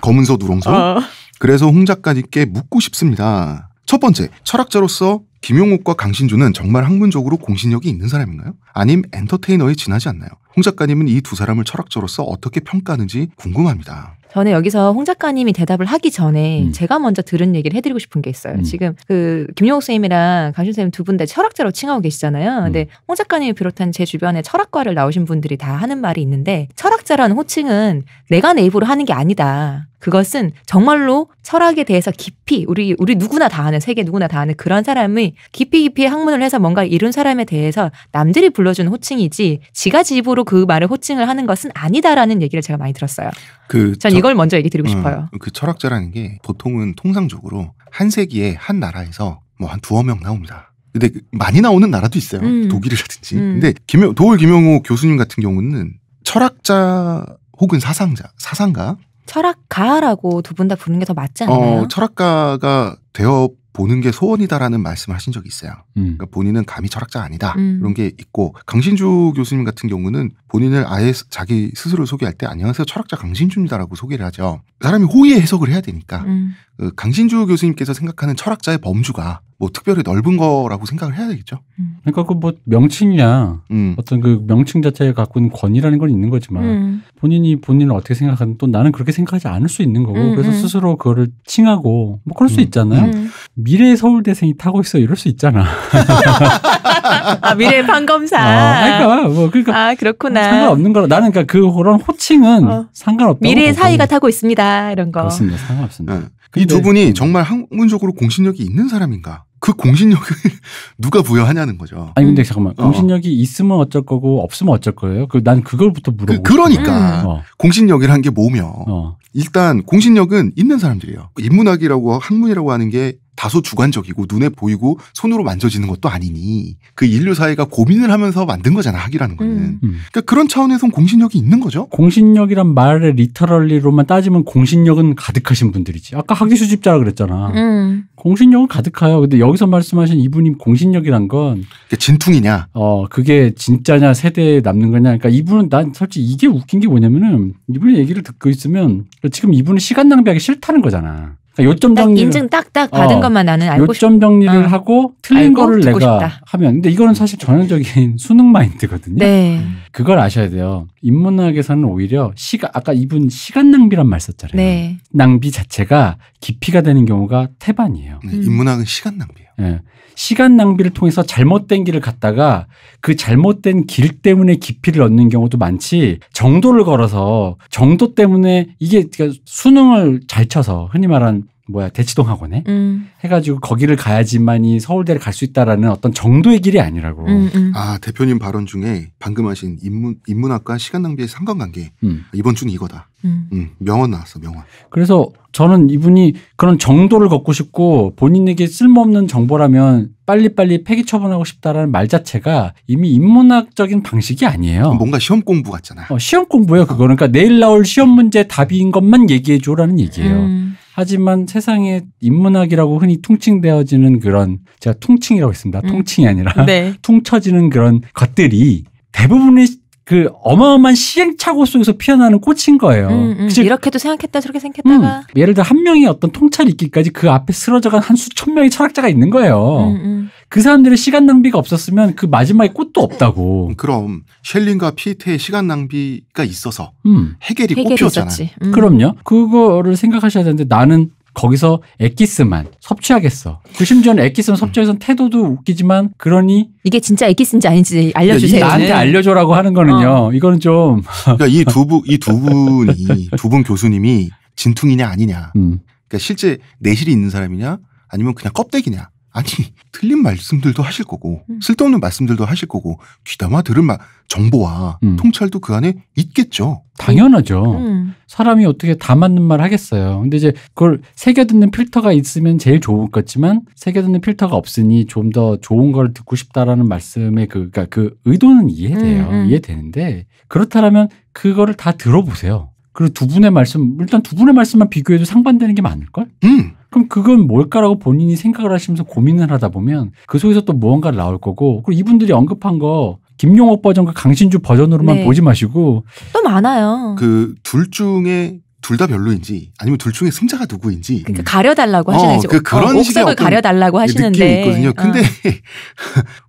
[SPEAKER 1] 검은소 누렁소. 어. 그래서 홍 작가님께 묻고 싶습니다. 첫 번째, 철학자로서 김용옥과 강신주는 정말 학문적으로 공신력이 있는 사람인가요? 아님 엔터테이너에 지나지 않나요? 홍 작가님은 이 두 사람을 철학자로서 어떻게 평가하는지 궁금합니다. 저는
[SPEAKER 2] 여기서 홍 작가님이 대답을 하기 전에 음. 제가 먼저 들은 얘기를 해드리고 싶은 게 있어요. 음. 지금 그 김용옥 선생님이랑 강준 선생님 두 분 다 철학자로 칭하고 계시잖아요. 음. 근데 홍작가님이 비롯한 제 주변에 철학과를 나오신 분들이 다 하는 말이 있는데 철학자라는 호칭은 내가 내 입으로 하는 게 아니다. 그것은 정말로 철학에 대해서 깊이 우리 우리 누구나 다 아는 세계 누구나 다 아는 그런 사람이 깊이 깊이 학문을 해서 뭔가 이룬 사람에 대해서 남들이 불러주는 호칭이지 지가 집으로 그 말을 호칭을 하는 것은 아니다라는 얘기를 제가 많이 들었어요.
[SPEAKER 1] 그전 이걸 먼저 얘기 드리고 음, 싶어요. 그 철학자라는 게 보통은 통상적으로 한 세기에 한 나라에서 뭐 한 두어 명 나옵니다. 근데 그 많이 나오는 나라도 있어요. 음. 독일이라든지. 음. 근데 김, 도울 김영호 교수님 같은 경우는 철학자 혹은 사상자, 사상가
[SPEAKER 2] 철학가라고 두 분다 부르는 게 더 맞지 어, 않나요? 어,
[SPEAKER 1] 철학가가 되어 보는 게 소원이다라는 말씀을 하신 적이 있어요. 음. 그러니까 본인은 감히 철학자 아니다. 음. 그런 게 있고 강신주 교수님 같은 경우는 본인을 아예 자기 스스로 소개할 때 안녕하세요 철학자 강신주입니다라고 소개를 하죠. 사람이 호의 해석을 해야 되니까. 음. 그 강신주 교수님께서 생각하는 철학자의 범주가 뭐 특별히 넓은 거라고 생각을 해야 되겠죠. 음. 그러니까 그 뭐 명칭이야 음. 어떤 그
[SPEAKER 3] 명칭 자체에 갖고 있는 권위라는 건 있는 거지만 음. 본인이 본인을 어떻게 생각하는또 나는 그렇게 생각하지 않을 수 있는 거고 음, 그래서 음. 스스로 그거를 칭하고 뭐 그럴 수 음. 있잖아요. 미래의 서울대생이 타고 있어 이럴 수 있잖아.
[SPEAKER 2] 아 미래의 판검사. 아, 그러니까
[SPEAKER 3] 뭐
[SPEAKER 1] 그러니까 아 그렇구나. 뭐 상관없는 거라 나는 그러니까 그 그런 호칭은 어. 상관없다. 미래의 사이가
[SPEAKER 2] 타고 있습니다 이런 거. 그렇습니다
[SPEAKER 1] 상관없습니다. 이 네. 두 예. 분이 정말 학문적으로 공신력이 있는 사람인가? 그 공신력을 누가 부여하냐는 거죠. 아니 근데 음. 잠깐만 어. 공신력이 있으면 어쩔 거고 없으면 어쩔 거예요? 그난 그걸부터 물어보고 그, 러니까 음. 어. 공신력이라는 게 뭐며 어. 일단 공신력은 있는 사람들이에요. 인문학이라고 학문이라고 하는 게 다소 주관적이고 눈에 보이고 손으로 만져지는 것도 아니니 그 인류 사회가 고민을 하면서 만든 거잖아 학이라는 거는 음. 음. 그러니까 그런 차원에선 공신력이 있는 거죠 공신력이란 말을 리터럴리로만 따지면
[SPEAKER 3] 공신력은 가득하신 분들이지 아까 학위 수집자라 그랬잖아 음. 공신력은 가득하여 근데 여기서 말씀하신 이분이 공신력이란 건 진퉁이냐 어 그게 진짜냐 세대에 남는 거냐 그러니까 이분은 난 솔직히 이게 웃긴 게 뭐냐면은 이분의 얘기를 듣고 있으면 지금 이분은 시간 낭비하기 싫다는 거잖아 그러니까 요점 정리 인증 딱딱 받은 어, 것만 나는 알고 요점 정리를 싶... 어, 하고 틀린 거를 내가 싶다. 하면 근데 이거는 사실 전형적인 수능 마인드거든요. 네. 그걸 아셔야 돼요. 인문학에서는 오히려 시간 아까 이분 시간 낭비란 말 썼잖아요. 네. 낭비 자체가 깊이가 되는 경우가 태반이에요. 네, 인문학은 시간 낭비예요. 예. 시간 낭비를 통해서 잘못된 길을 갔다가 그 잘못된 길 때문에 깊이를 얻는 경우도 많지 정도를 걸어서 정도 때문에 이게 그러니까 수능을 잘 쳐서 흔히 말한 뭐야 대치동 학원에 음. 해가지고 거기를 가야지만이
[SPEAKER 1] 서울대를 갈 수 있다라는 어떤 정도의 길이 아니라고. 음, 음. 아 대표님 발언 중에 방금 하신 인문 인문학과 시간 낭비의 상관관계 음. 이번 주는 이거다. 음. 음, 명언 나왔어 명언. 그래서 저는 이분이 그런 정도를 걷고 싶고 본인에게 쓸모없는
[SPEAKER 3] 정보라면 빨리빨리 폐기 처분하고 싶다라는 말 자체가 이미 인문학적인 방식이 아니에요. 뭔가 시험 공부 같잖아. 어, 시험 공부예요 그거는. 그러니까 내일 나올 시험 문제 답인 것만 얘기해 줘라는 얘기예요. 하지만 세상에 인문학이라고 흔히 통칭되어지는 그런 제가 통칭이라고 했습니다. 음. 통칭이 아니라 네. 통쳐지는 그런 것들이 대부분의 그 어마어마한 시행착오 속에서 피어나는 꽃인 거예요. 음, 음.
[SPEAKER 2] 이렇게도 생각했다 저렇게 생각했다가 음.
[SPEAKER 3] 예를 들어 한 명이 어떤 통찰이 있기까지 그 앞에 쓰러져간 한 수천 명의 철학자가 있는 거예요. 음, 음. 그 사람들의 시간 낭비가 없었으면 그 마지막에 꽃도 없다고. 그럼 셸린과 피테의 시간 낭비가 있어서 음. 해결이 꽃피웠잖아요. 음. 그럼요. 그거를 생각하셔야 되는데 나는 거기서 에키스만 섭취하겠어. 그 심지어는 에키스만 섭취해서 태도도 웃기지만 그러니 이게 진짜 에키스인지 아닌지 알려주세요. 나한테 알려줘라고
[SPEAKER 1] 하는 거는요. 어. 이거는 좀 그러니까 이두분이두 분이 두 분 교수님이 진퉁이냐 아니냐. 음. 그러니까 실제 내실이 있는 사람이냐 아니면 그냥 껍데기냐. 아니 틀린 말씀들도 하실 거고 음. 쓸데없는 말씀들도 하실 거고 귀담아 들은 마, 정보와 음. 통찰도 그 안에 있겠죠. 당연하죠. 음. 사람이 어떻게 다 맞는
[SPEAKER 3] 말 하겠어요. 근데 이제 그걸 새겨 듣는 필터가 있으면 제일 좋을 것지만 같 새겨 듣는 필터가 없으니 좀 더 좋은 걸 듣고 싶다라는 말씀의 그 그러니까 그 의도는 이해돼요. 음, 음. 이해되는데 그렇다라면 그거를 다 들어보세요. 그리고 두 분의 말씀 일단 두 분의 말씀만 비교해도 상반되는 게 많을 걸? 음. 그럼 그건 뭘까라고 본인이 생각을 하시면서 고민을 하다 보면 그 속에서 또 무언가를 나올 거고 그리고 이분들이 언급한 거 김용옥 버전과 강신주
[SPEAKER 1] 버전으로만 네. 보지 마시고
[SPEAKER 2] 또 많아요.
[SPEAKER 1] 그 둘 중에 둘 다 별로인지 아니면 둘 중에 승자가 누구인지 그러니까 가려달라고 어, 하시는지 어, 그 그런 어, 옥석을 가려달라고 예, 하시는데 느낌이 있거든요. 어. 근데 어.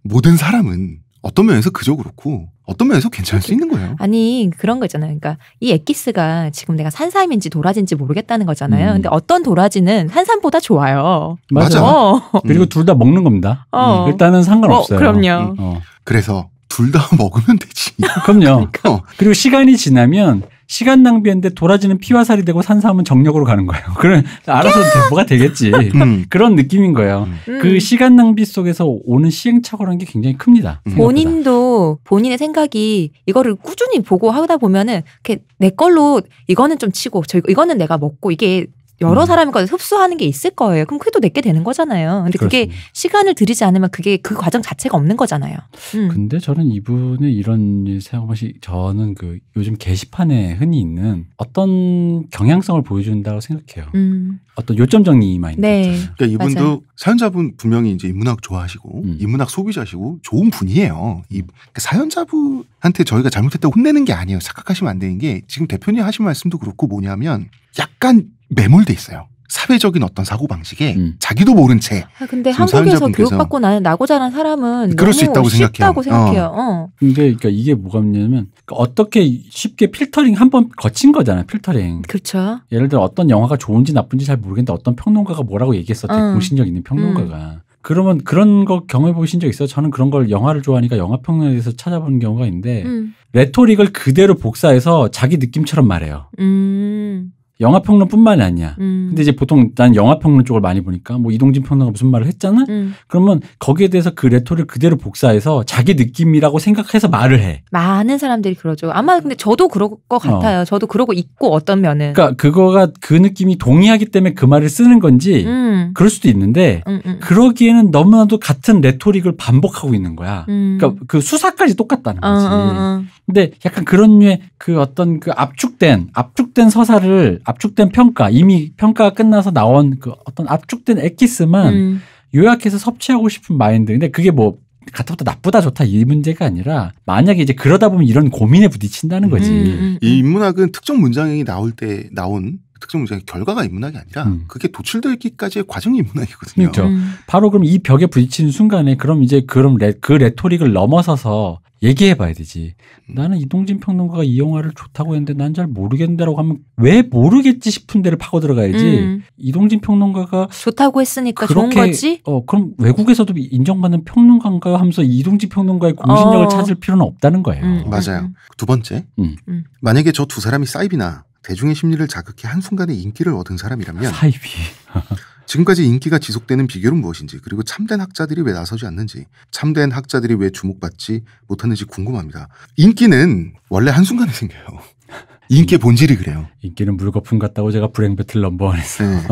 [SPEAKER 1] 모든 사람은 어떤 면에서 그저 그렇고 어떤 면에서 괜찮을 수 있는 거예요.
[SPEAKER 2] 아니 그런 거 있잖아요. 그러니까 이 엑기스가 지금 내가 산삼인지 도라지인지 모르겠다는 거잖아요. 음. 근데 어떤 도라지는 산삼보다 좋아요. 맞아. 어. 그리고
[SPEAKER 3] 둘 다 먹는 겁니다. 어. 음, 일단은 상관없어요. 어, 그럼요. 음, 어. 그래서 둘 다 먹으면 되지. 그럼요. 그러니까. 어. 그리고 시간이 지나면 시간 낭비했는데 돌아지는 피와 살이 되고 산 사람은 정력으로 가는 거예요. 그런 알아서 뭐가 되겠지. 음. 그런 느낌인 거예요. 음. 그 음. 시간 낭비 속에서 오는 시행착오라는 게 굉장히 큽니다. 음.
[SPEAKER 2] 본인도 본인의 생각이 이거를 꾸준히 보고 하다 보면은 이게내 걸로 이거는 좀 치고 저 이거는 내가
[SPEAKER 3] 먹고 이게 여러 음. 사람이
[SPEAKER 2] 거 흡수하는 게 있을 거예요. 그럼 그게도 내게 되는 거잖아요. 근데 그렇습니다. 그게 시간을 들이지 않으면 그게 그 과정 자체가 없는 거잖아요.
[SPEAKER 3] 음. 근데 저는 이분의 이런 생각방식 저는 그 요즘 게시판에 흔히 있는 어떤 경향성을
[SPEAKER 1] 보여준다고 생각해요. 음. 어떤 요점 정리 마인드.
[SPEAKER 2] 네. 그러니까 이분도 맞아요.
[SPEAKER 1] 사연자분 분명히 이제 인문학 좋아하시고 음. 인문학 소비자시고 좋은 분이에요. 이 음. 그러니까 사연자분한테 저희가 잘못했다고 혼내는 게 아니에요. 착각하시면 안 되는 게 지금 대표님 하신 말씀도 그렇고 뭐냐면 약간 매몰돼 있어요. 사회적인 어떤 사고 방식에 음. 자기도 모른 채. 아,
[SPEAKER 2] 근데 한국에서 교육받고 나 나고 자란 사람은 그럴 수 있다고 생각해요. 어. 생각해요. 어. 어.
[SPEAKER 1] 근데 그러니까 이게 뭐가
[SPEAKER 3] 없냐면 그러니까 어떻게 쉽게 필터링 한 번 거친 거잖아요. 필터링. 그렇죠. 예를 들어 어떤 영화가 좋은지 나쁜지 잘 모르겠는데 어떤 평론가가 뭐라고 얘기했어. 되게 어. 신력 있는 평론가가. 음. 그러면 그런 거 경험해 보신 적 있어요? 저는 그런 걸 영화를 좋아하니까 영화 평론에 대해서 찾아보는 경우가 있는데 음. 레토릭을 그대로 복사해서 자기 느낌처럼 말해요.
[SPEAKER 1] 음.
[SPEAKER 3] 영화 평론뿐만이 아니야. 음. 근데 이제 보통 난 영화 평론 쪽을 많이 보니까 뭐 이동진 평론가 무슨 말을 했잖아. 음. 그러면 거기에 대해서 그 레토를 그대로 복사해서 자기 느낌이라고 생각해서 말을 해.
[SPEAKER 2] 많은 사람들이 그러죠. 아마 근데 저도 그럴 것 어. 같아요. 어. 저도 그러고 있고 어떤 면은. 그러니까
[SPEAKER 3] 그거가 그 느낌이 동의하기 때문에 그 말을 쓰는 건지 음. 그럴 수도 있는데 음, 음, 음. 그러기에는 너무나도 같은 레토릭을 반복하고 있는 거야. 그러니까 그 수사까지 똑같다는 어, 거지. 어, 어, 근데 약간 그런 류의 그 어떤 그 압축된 압축된 서사를 압축된 평가 이미 평가가 끝나서 나온 그 어떤 압축된 엑기스만 음. 요약해서 섭취하고 싶은 마인드. 근데 그게 뭐 같다부터 나쁘다 좋다 이 문제가 아니라 만약에 이제 그러다 보면
[SPEAKER 1] 이런 고민에 부딪힌다는 거지. 음. 음, 음. 이 인문학은 특정 문장이 나올 때 나온 특정 문제가 결과가 인문학이 아니라 음. 그게 도출되기까지의 과정이 인문학이거든요. 그렇죠. 음. 바로 그럼 이 벽에
[SPEAKER 3] 부딪히는 순간에 그럼 이제 그럼 레, 그 레토릭을 넘어서서 얘기해 봐야 되지. 음. 나는 이동진 평론가가 이 영화를 좋다고 했는데 난 잘 모르겠는데라고 하면 왜 모르겠지 싶은 데를 파고 들어가야지. 음. 이동진 평론가가
[SPEAKER 2] 좋다고 했으니까 그렇게, 좋은 거지?
[SPEAKER 3] 어, 그럼 외국에서도 인정받는 평론가인가 하면서 이동진 평론가의 공신력을 어. 찾을
[SPEAKER 1] 필요는 없다는 거예요. 음, 음, 맞아요. 두 번째. 만약에 저 두 사람이 사이비나 대중의 심리를 자극해 한순간에 인기를 얻은 사람이라면 사이비. 지금까지 인기가 지속되는 비결은 무엇인지 그리고 참된 학자들이 왜 나서지 않는지 참된 학자들이 왜 주목받지 못하는지 궁금합니다. 인기는 원래 한순간에 생겨요. 인기의 본질이 그래요. 인기는 물거품 같다고 제가 불행 배틀 넘버원에서. 네.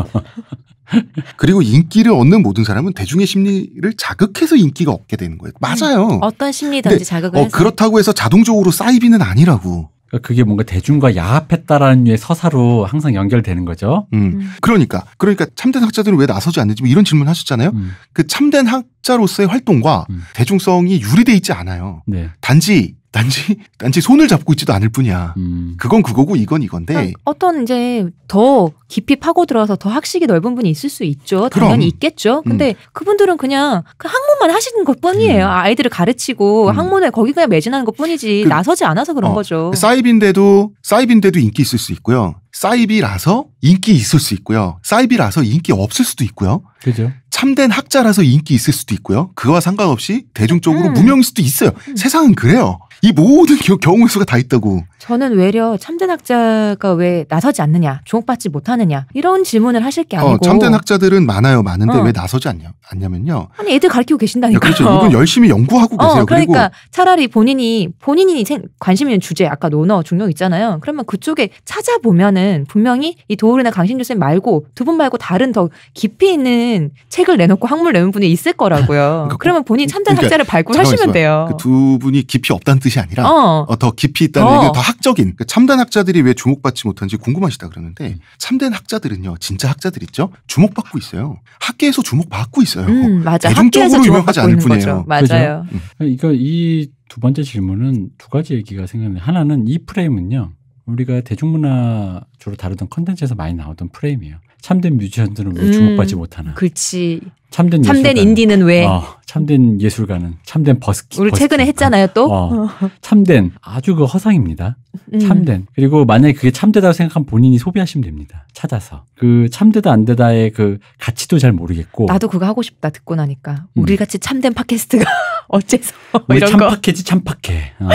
[SPEAKER 1] 그리고 인기를 얻는 모든 사람은 대중의 심리를 자극해서 인기가 얻게 되는 거예요. 맞아요. 음, 어떤
[SPEAKER 2] 심리든지 자극을 어, 해서.
[SPEAKER 1] 그렇다고 해서 자동적으로 사이비는 아니라고. 그러니까 그게 뭔가 대중과 야합했다라는 류의 서사로 항상 연결되는 거죠. 음. 음. 그러니까 그러니까 참된 학자들은 왜 나서지 않는지 뭐 이런 질문 하셨잖아요. 음. 그 참된 학자로서의 활동과 음. 대중성이 유리돼 있지 않아요. 네. 단지 단지 단지 손을 잡고 있지도 않을 뿐이야. 음. 그건 그거고 이건 이건데 그러니까
[SPEAKER 2] 어떤 이제 더 깊이 파고 들어서 와더 학식이 넓은 분이 있을 수 있죠. 당연히 있겠죠. 음. 근데 음. 그분들은 그냥 그 학문만 하시는 것뿐이에요. 음. 아이들을 가르치고 음. 학문에 거기 그냥 매진하는 것뿐이지 그, 나서지 않아서 그런 어, 거죠.
[SPEAKER 1] 사이비인데도 사이비인데도 인기 있을 수 있고요. 사이비라서 인기 있을 수 있고요. 사이비라서 인기 없을 수도 있고요. 그죠. 참된 학자라서 인기 있을 수도 있고요. 그와 상관없이 대중적으로 음. 무명일 수도 있어요. 음. 세상은 그래요. 이 모든 경우의 수가 다 있다고.
[SPEAKER 2] 저는 외려 참된 학자가 왜 나서지 않느냐, 주목받지 못하느냐 이런 질문을 하실 게 어, 아니고. 어, 참된
[SPEAKER 1] 학자들은 많아요, 많은데 어. 왜 나서지 않냐, 않냐면요. 아니
[SPEAKER 2] 애들 가르치고 계신다니까. 그렇죠. 이분 열심히 연구하고 어, 계세요. 그러니까 차라리 본인이 본인이 관심 있는 주제 아까 논어 중력 있잖아요. 그러면 그쪽에 찾아보면은. 책는 분명히 이 도우르나 강신주 쌤 말고 두 분 말고 다른 더 깊이 있는 책을 내놓고 학물 내는 분이 있을
[SPEAKER 1] 거라고요. 그러니까,
[SPEAKER 2] 그러면 본인 그 참작 그러니까, 학자를 발굴하시면 돼요.
[SPEAKER 1] 그두 분이 깊이 없다는 뜻이 아니라 어. 어, 더 깊이 있다는 어. 얘기는 더 학적인 그러니까 참된 학자들이 왜 주목받지 못한지 궁금하시다 그러는데 음. 참된 학자들은요 진짜 학자들 있죠 주목받고 있어요 학계에서 주목받고 있어요 음, 뭐 맞아 대중적으로 유명하지 않을 뿐이에요 거죠. 맞아요 음.
[SPEAKER 3] 그러니까 이두
[SPEAKER 1] 번째 질문은 두 가지
[SPEAKER 3] 얘기가 생각나요 하나는 이 프레임은요 우리가 대중문화 주로 다루던 컨텐츠에서 많이 나오던 프레임이에요. 참된 뮤지션들은 왜 음, 주목받지 음, 못하나?
[SPEAKER 2] 그렇지.
[SPEAKER 3] 참된 참된 인디는 왜? 어, 참된 예술가는 참된 버스킹. 우리 최근에
[SPEAKER 2] 했잖아요 또. 어,
[SPEAKER 3] 참된 아주 그 허상입니다. 음. 참된 그리고 만약에 그게 참되다고 생각하면 본인이 소비하시면 됩니다. 찾아서 그 참되다 안 되다의 그 가치도 잘 모르겠고. 나도
[SPEAKER 2] 그거 하고 싶다 듣고 나니까 음. 우리 같이 참된 팟캐스트가 어째서 뭐 우리 이런 참팟캐지 참팟캐.
[SPEAKER 3] 어.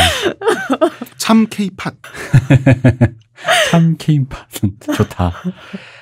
[SPEAKER 3] 참 케이팟. 참 케이팟 좋다.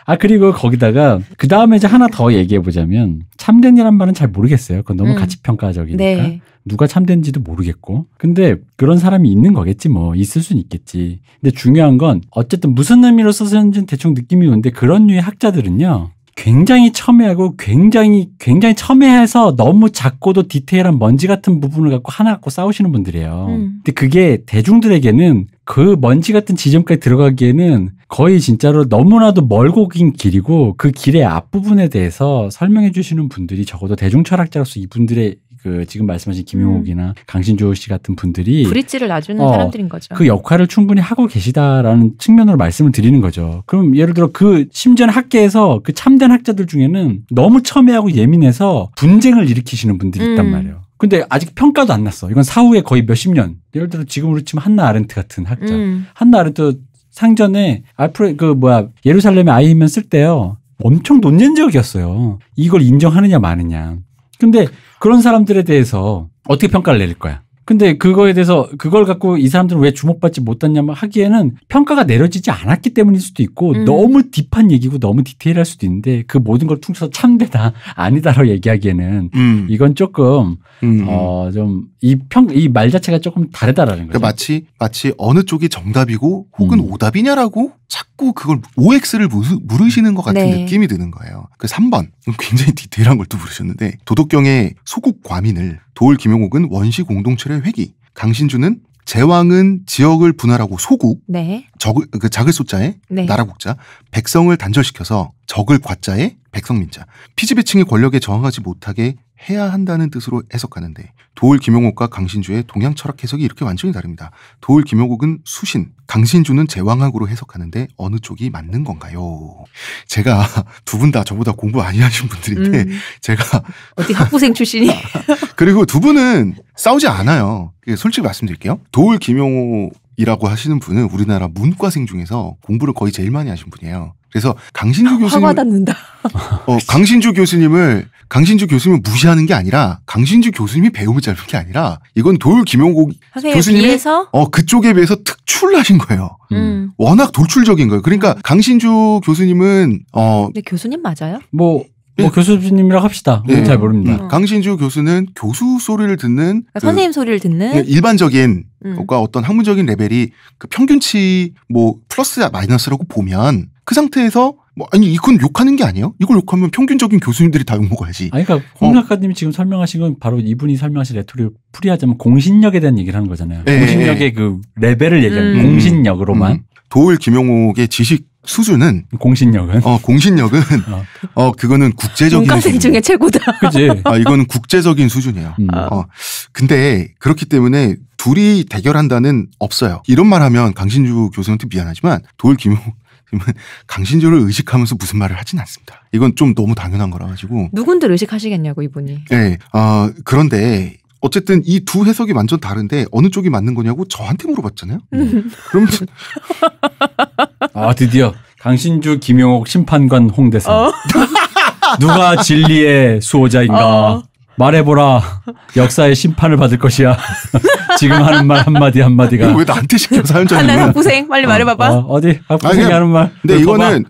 [SPEAKER 3] 아 그리고 거기다가 그 다음에 이제 하나 더 얘기해 보자면 참된이란 말은 잘 모르겠어요. 그건 너무 음. 가치 평가적이니까 네. 누가 참된지도 모르겠고 근데 그런 사람이 있는 거겠지 뭐 있을 수는 있겠지. 근데 중요한 건 어쨌든 무슨 의미로 썼는지는 대충 느낌이 오는데 그런 류의 학자들은요 굉장히 첨예하고 굉장히 굉장히 첨예해서 너무 작고도 디테일한 먼지 같은 부분을 갖고 하나 갖고 싸우시는 분들이에요. 음. 근데 그게 대중들에게는 그 먼지 같은 지점까지 들어가기에는 거의 진짜로 너무나도 멀고 긴 길이고 그 길의 앞부분에 대해서 설명해 주시는 분들이 적어도 대중철학자로서 이분들의 그 지금 말씀하신 김용옥이나 음. 강신조 씨 같은 분들이 브릿지를
[SPEAKER 2] 놔주는 어, 사람들인 거죠. 그
[SPEAKER 3] 역할을 충분히 하고 계시다라는 측면으로 말씀을 드리는 거죠. 그럼 예를 들어 그 심지어 학계에서 그 참된 학자들 중에는 너무 첨예하고 예민해서 분쟁을 일으키시는 분들이 있단 음. 말이에요. 근데 아직 평가도 안 났어. 이건 사후에 거의 몇십 년. 예를 들어 지금으로 치면 한나 아렌트 같은 학자. 음. 한나 아렌트 상전에 알프레 그 뭐야 예루살렘의 아이면 쓸 때요. 엄청 논쟁적이었어요. 이걸 인정하느냐 마느냐. 근데 그런 사람들에 대해서 어떻게 평가를 내릴 거야? 근데 그거에 대해서 그걸 갖고 이 사람들은 왜 주목받지 못했냐면 하기에는 평가가 내려지지 않았기 때문일 수도 있고 음. 너무 딥한 얘기고 너무 디테일할 수도 있는데 그 모든 걸 퉁쳐서 참되다 아니다로 얘기하기에는 음. 이건 조금 음. 음. 어좀 이 평 이 말 자체가 조금 다르다라는 그러니까 거죠. 그러니까 마치
[SPEAKER 1] 마치 어느 쪽이 정답이고 혹은 음. 오답이냐라고 자꾸 그걸 OX를 물으시는 것 같은 네. 느낌이 드는 거예요. 그 3번 굉장히 디테일한 걸 또 물으셨는데 도덕경의 소국 과민을 도울 김용옥은 원시 공동체를 회기 강신주는 제왕은 지역을 분할하고 소국, 네. 적을, 그 작을 소자에 네. 나라 국자, 백성을 단절시켜서 적을 과자에 백성민자, 피지배층의 권력에 저항하지 못하게 해야 한다는 뜻으로 해석하는데 도울 김용옥과 강신주의 동양 철학 해석이 이렇게 완전히 다릅니다. 도울 김용옥은 수신, 강신주는 제왕학으로 해석하는데 어느 쪽이 맞는 건가요? 제가 두 분 다 저보다 공부 많이 하신 분들인데 음. 제가
[SPEAKER 2] 어디 학부생 출신이
[SPEAKER 1] 그리고 두 분은 싸우지 않아요. 예, 솔직히 말씀드릴게요. 도울 김용옥 이라고 하시는 분은 우리나라 문과생 중에서 공부를 거의 제일 많이 하신 분이에요. 그래서 강신주 교수님 화가 닿는다. 어, 강신주 교수님을 강신주 교수님을 무시하는 게 아니라 강신주 교수님이 배움을 짧은 게 아니라 이건 돌 김용국 교수님이 비해서? 어 그쪽에 비해서 특출나신 거예요. 음. 워낙 돌출적인 거예요. 그러니까 강신주 교수님은 어 근데
[SPEAKER 2] 교수님 맞아요?
[SPEAKER 1] 뭐뭐 뭐 예. 교수님이라 합시다. 네. 잘 모릅니다. 음. 강신주 교수는 교수 소리를 듣는 그러니까 그 선생님
[SPEAKER 2] 소리를 듣는 예,
[SPEAKER 1] 일반적인 음. 것과 어떤 학문적인 레벨이 그 평균치 뭐 플러스 마이너스라고 보면 그 상태에서 뭐 아니 이건 욕하는 게 아니에요? 이걸 욕하면 평균적인 교수님들이 다 욕먹어야지. 아니 그러니까 홍 작가님이 어. 지금
[SPEAKER 3] 설명하신 건 바로 이분이 설명하신 레토리 풀이하자면 공신력에 대한 얘기를 하는 거잖아요. 네. 공신력의 그
[SPEAKER 1] 레벨을 얘기하는 음. 공신력으로만. 음. 도울 김용옥의 지식 수준은 공신력은 어 공신력은 어. 어, 그거는 국제적인 문과 중에
[SPEAKER 2] 최고다. 그지? 아 이거는
[SPEAKER 1] 국제적인 수준이에요. 음. 아. 어 근데 그렇기 때문에 둘이 대결한다는 없어요. 이런 말하면 강신주 교수한테 미안하지만 도울 김용 그러면 강신주를 의식하면서 무슨 말을 하진 않습니다. 이건 좀 너무 당연한 거라 가지고
[SPEAKER 2] 누군들 의식하시겠냐고 이분이.
[SPEAKER 1] 네. 어, 그런데 어쨌든 이 두 해석이 완전 다른데 어느 쪽이 맞는 거냐고 저한테 물어봤잖아요. 네. 그럼 아 드디어 강신주 김용옥
[SPEAKER 3] 심판관 홍대사 어. 누가 진리의 수호자인가? 어. 말해보라. 역사의 심판을 받을 것이야. 지금 하는 말 한마디 한마디가. 왜
[SPEAKER 1] 나한테 시켜 사연자님. 하 아, 학부생
[SPEAKER 2] 빨리 어, 말해봐봐.
[SPEAKER 3] 어, 디 학부생이 아니, 하는 말. 근데 이거는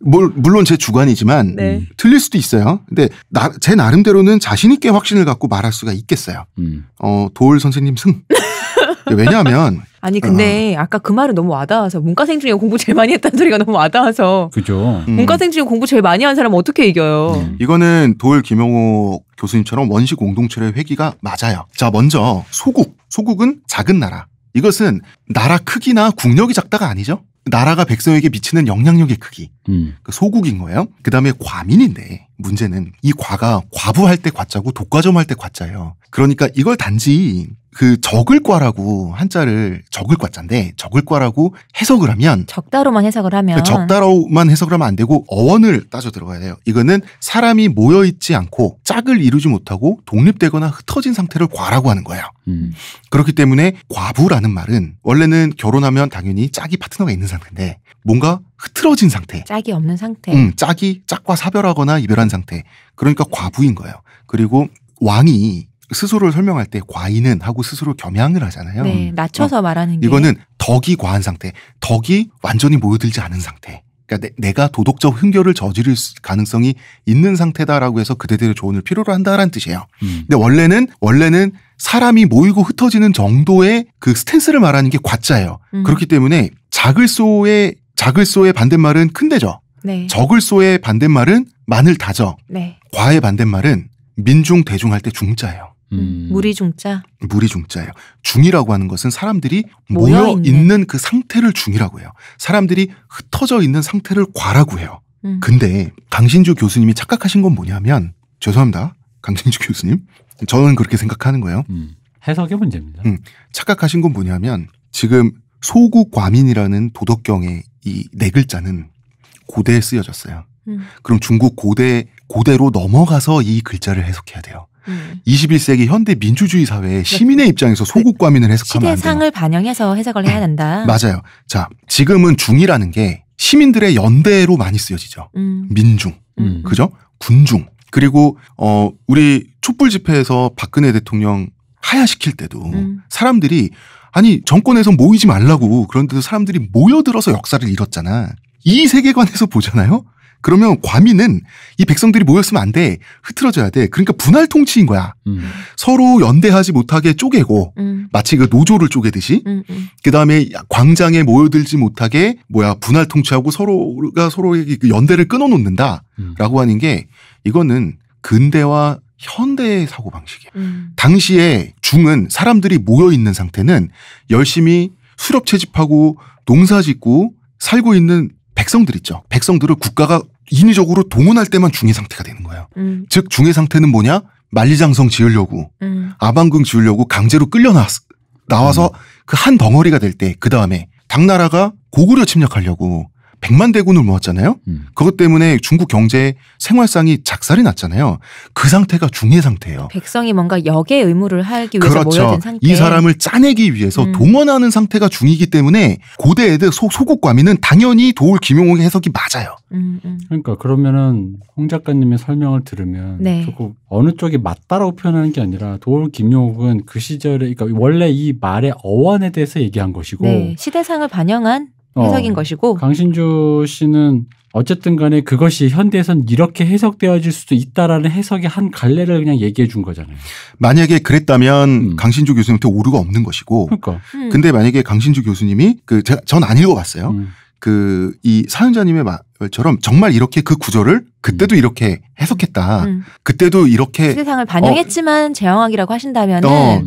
[SPEAKER 1] 물, 물론 제 주관이지만 네. 틀릴 수도 있어요. 근데 나, 제 나름대로는 자신 있게 확신을 갖고 말할 수가 있겠어요. 음. 어, 도울 선생님 승. 왜냐하면
[SPEAKER 2] 아니 근데 어. 아까 그 말은 너무 와닿아서 문과생 중에 공부 제일 많이 했다는 소리가 너무 와닿아서
[SPEAKER 1] 그죠. 음. 문과생
[SPEAKER 2] 중에 공부 제일 많이 한 사람 어떻게 이겨요? 음.
[SPEAKER 1] 이거는 도울 김용호 교수님처럼 원시 공동체의 회기가 맞아요. 자, 먼저 소국. 소국은 작은 나라. 이것은 나라 크기나 국력이 작다가 아니죠. 나라가 백성에게 미치는 영향력의 크기. 그러니까 소국인 거예요. 그 다음에 과민인데 문제는 이 과가 과부할 때 과자고 독과점 할 때 과자예요. 그러니까 이걸 단지 그 적을과라고 한자를 적을과자인데 적을과라고 해석을 하면
[SPEAKER 2] 적다로만 해석을 하면 그
[SPEAKER 1] 적다로만 해석을 하면 안 되고 어원을 따져 들어가야 돼요. 이거는 사람이 모여 있지 않고 짝을 이루지 못하고 독립되거나 흩어진 상태를 과라고 하는 거예요. 음. 그렇기 때문에 과부라는 말은 원래는 결혼하면 당연히 짝이 파트너가 있는 상태인데 뭔가 흐트러진 상태.
[SPEAKER 2] 짝이 없는 상태. 음,
[SPEAKER 1] 짝이 짝과 사별하거나 이별한 상태. 그러니까 과부인 거예요. 그리고 왕이 스스로를 설명할 때 과인은 하고 스스로 겸양을 하잖아요. 네, 음. 낮춰서
[SPEAKER 2] 어, 말하는 게 이거는
[SPEAKER 1] 덕이 과한 상태, 덕이 완전히 모여들지 않은 상태. 그러니까 내, 가 도덕적 흥결을 저지를 가능성이 있는 상태다라고 해서 그대들의 조언을 필요로 한다라는 뜻이에요. 음. 근데 원래는 원래는 사람이 모이고 흩어지는 정도의 그 스탠스를 말하는 게 과자예요. 음. 그렇기 때문에 자글소의 작을 소의 반대말은 큰 대죠. 네. 적을 소의 반대말은 만을 다죠. 네. 과의 반대말은 민중 대중할 때 중자예요. 음. 음.
[SPEAKER 2] 무리 중자.
[SPEAKER 1] 무리 중자예요. 중이라고 하는 것은 사람들이 모여, 모여 있는. 있는 그 상태를 중이라고 해요. 사람들이 흩어져 있는 상태를 과라고 해요. 음. 근데 강신주 교수님이 착각하신 건 뭐냐면 죄송합니다. 강신주 교수님. 저는 그렇게 생각하는 거예요. 음.
[SPEAKER 3] 해석의 문제입니다.
[SPEAKER 1] 음. 착각하신 건 뭐냐면 지금 소구과민이라는 도덕경에 이네 글자는 고대에 쓰여졌어요. 음. 그럼 중국 고대 고대로 넘어가서 이 글자를 해석해야 돼요. 음. 21세기 현대 민주주의 사회에 그렇죠. 시민의 입장에서 소국과민을 해석하면 안 돼요. 시대상을
[SPEAKER 2] 반영해서 해석을 해야 된다. 음.
[SPEAKER 1] 맞아요. 자, 지금은 중이라는 게 시민들의 연대로 많이 쓰여지죠. 음. 민중, 음. 음. 그죠? 군중. 그리고 어 우리 촛불 집회에서 박근혜 대통령 하야시킬 때도 음. 사람들이 아니 정권에서 모이지 말라고 그런데 사람들이 모여들어서 역사를 잃었잖아. 이 세계관에서 보잖아요. 그러면 과미는 이 백성들이 모였으면 안 돼. 흐트러져야 돼. 그러니까 분할 통치인 거야. 음. 서로 연대하지 못하게 쪼개고 음. 마치 그 노조를 쪼개듯이 음음. 음. 그다음에 광장에 모여들지 못하게 뭐야 분할 통치하고 서로가 서로에게 그 연대를 끊어놓는다라고 음. 하는 게 이거는 근대와 현대의 사고 방식이에요. 음. 당시에 중은 사람들이 모여 있는 상태는 열심히 수렵 채집하고 농사 짓고 살고 있는 백성들 있죠. 백성들을 국가가 인위적으로 동원할 때만 중해 상태가 되는 거예요. 음. 즉 중해 상태는 뭐냐? 만리장성 지으려고 음. 아방궁 지으려고 강제로 끌려 나와서 음. 그한 덩어리가 될 때그 다음에 당나라가 고구려 침략하려고 백만 대군을 모았잖아요. 음. 그것 때문에 중국 경제 생활상이 작살이 났잖아요. 그 상태가 중해 상태예요.
[SPEAKER 2] 백성이 뭔가 역의 의무를 하기 위해서 그렇죠. 모여든 상태. 이 사람을
[SPEAKER 1] 짜내기 위해서 음. 동원하는 상태가 중이기 때문에 고대 애들 소, 국과민은 당연히 도울 김용옥의 해석이 맞아요.
[SPEAKER 3] 음, 음, 그러니까 그러면은
[SPEAKER 1] 홍 작가님의 설명을 들으면 네.
[SPEAKER 3] 조금 어느 쪽이 맞다라고 표현하는 게 아니라 도울 김용옥은 그 시절에 그러니까 원래 이 말의 어원에 대해서 얘기한 것이고 네.
[SPEAKER 2] 시대상을 반영한 어, 해석인 어,
[SPEAKER 3] 것이고 강신주 씨는 어쨌든 간에 그것이 현대에선 이렇게 해석되어질 수도 있다라는 해석의 한 갈래를 그냥 얘기해 준 거잖아요.
[SPEAKER 1] 만약에 그랬다면 음. 강신주 교수님한테 오류가 없는 것이고. 그러니까. 음. 근데 만약에 강신주 교수님이 그 제가 전안 읽어봤어요. 음. 그이 사연자님의 말처럼 정말 이렇게 그 구조를 음. 음. 그때도 이렇게 해석했다. 그때도 이렇게 세상을 반영했지만
[SPEAKER 2] 어, 제왕학이라고 하신다면은 어, 음.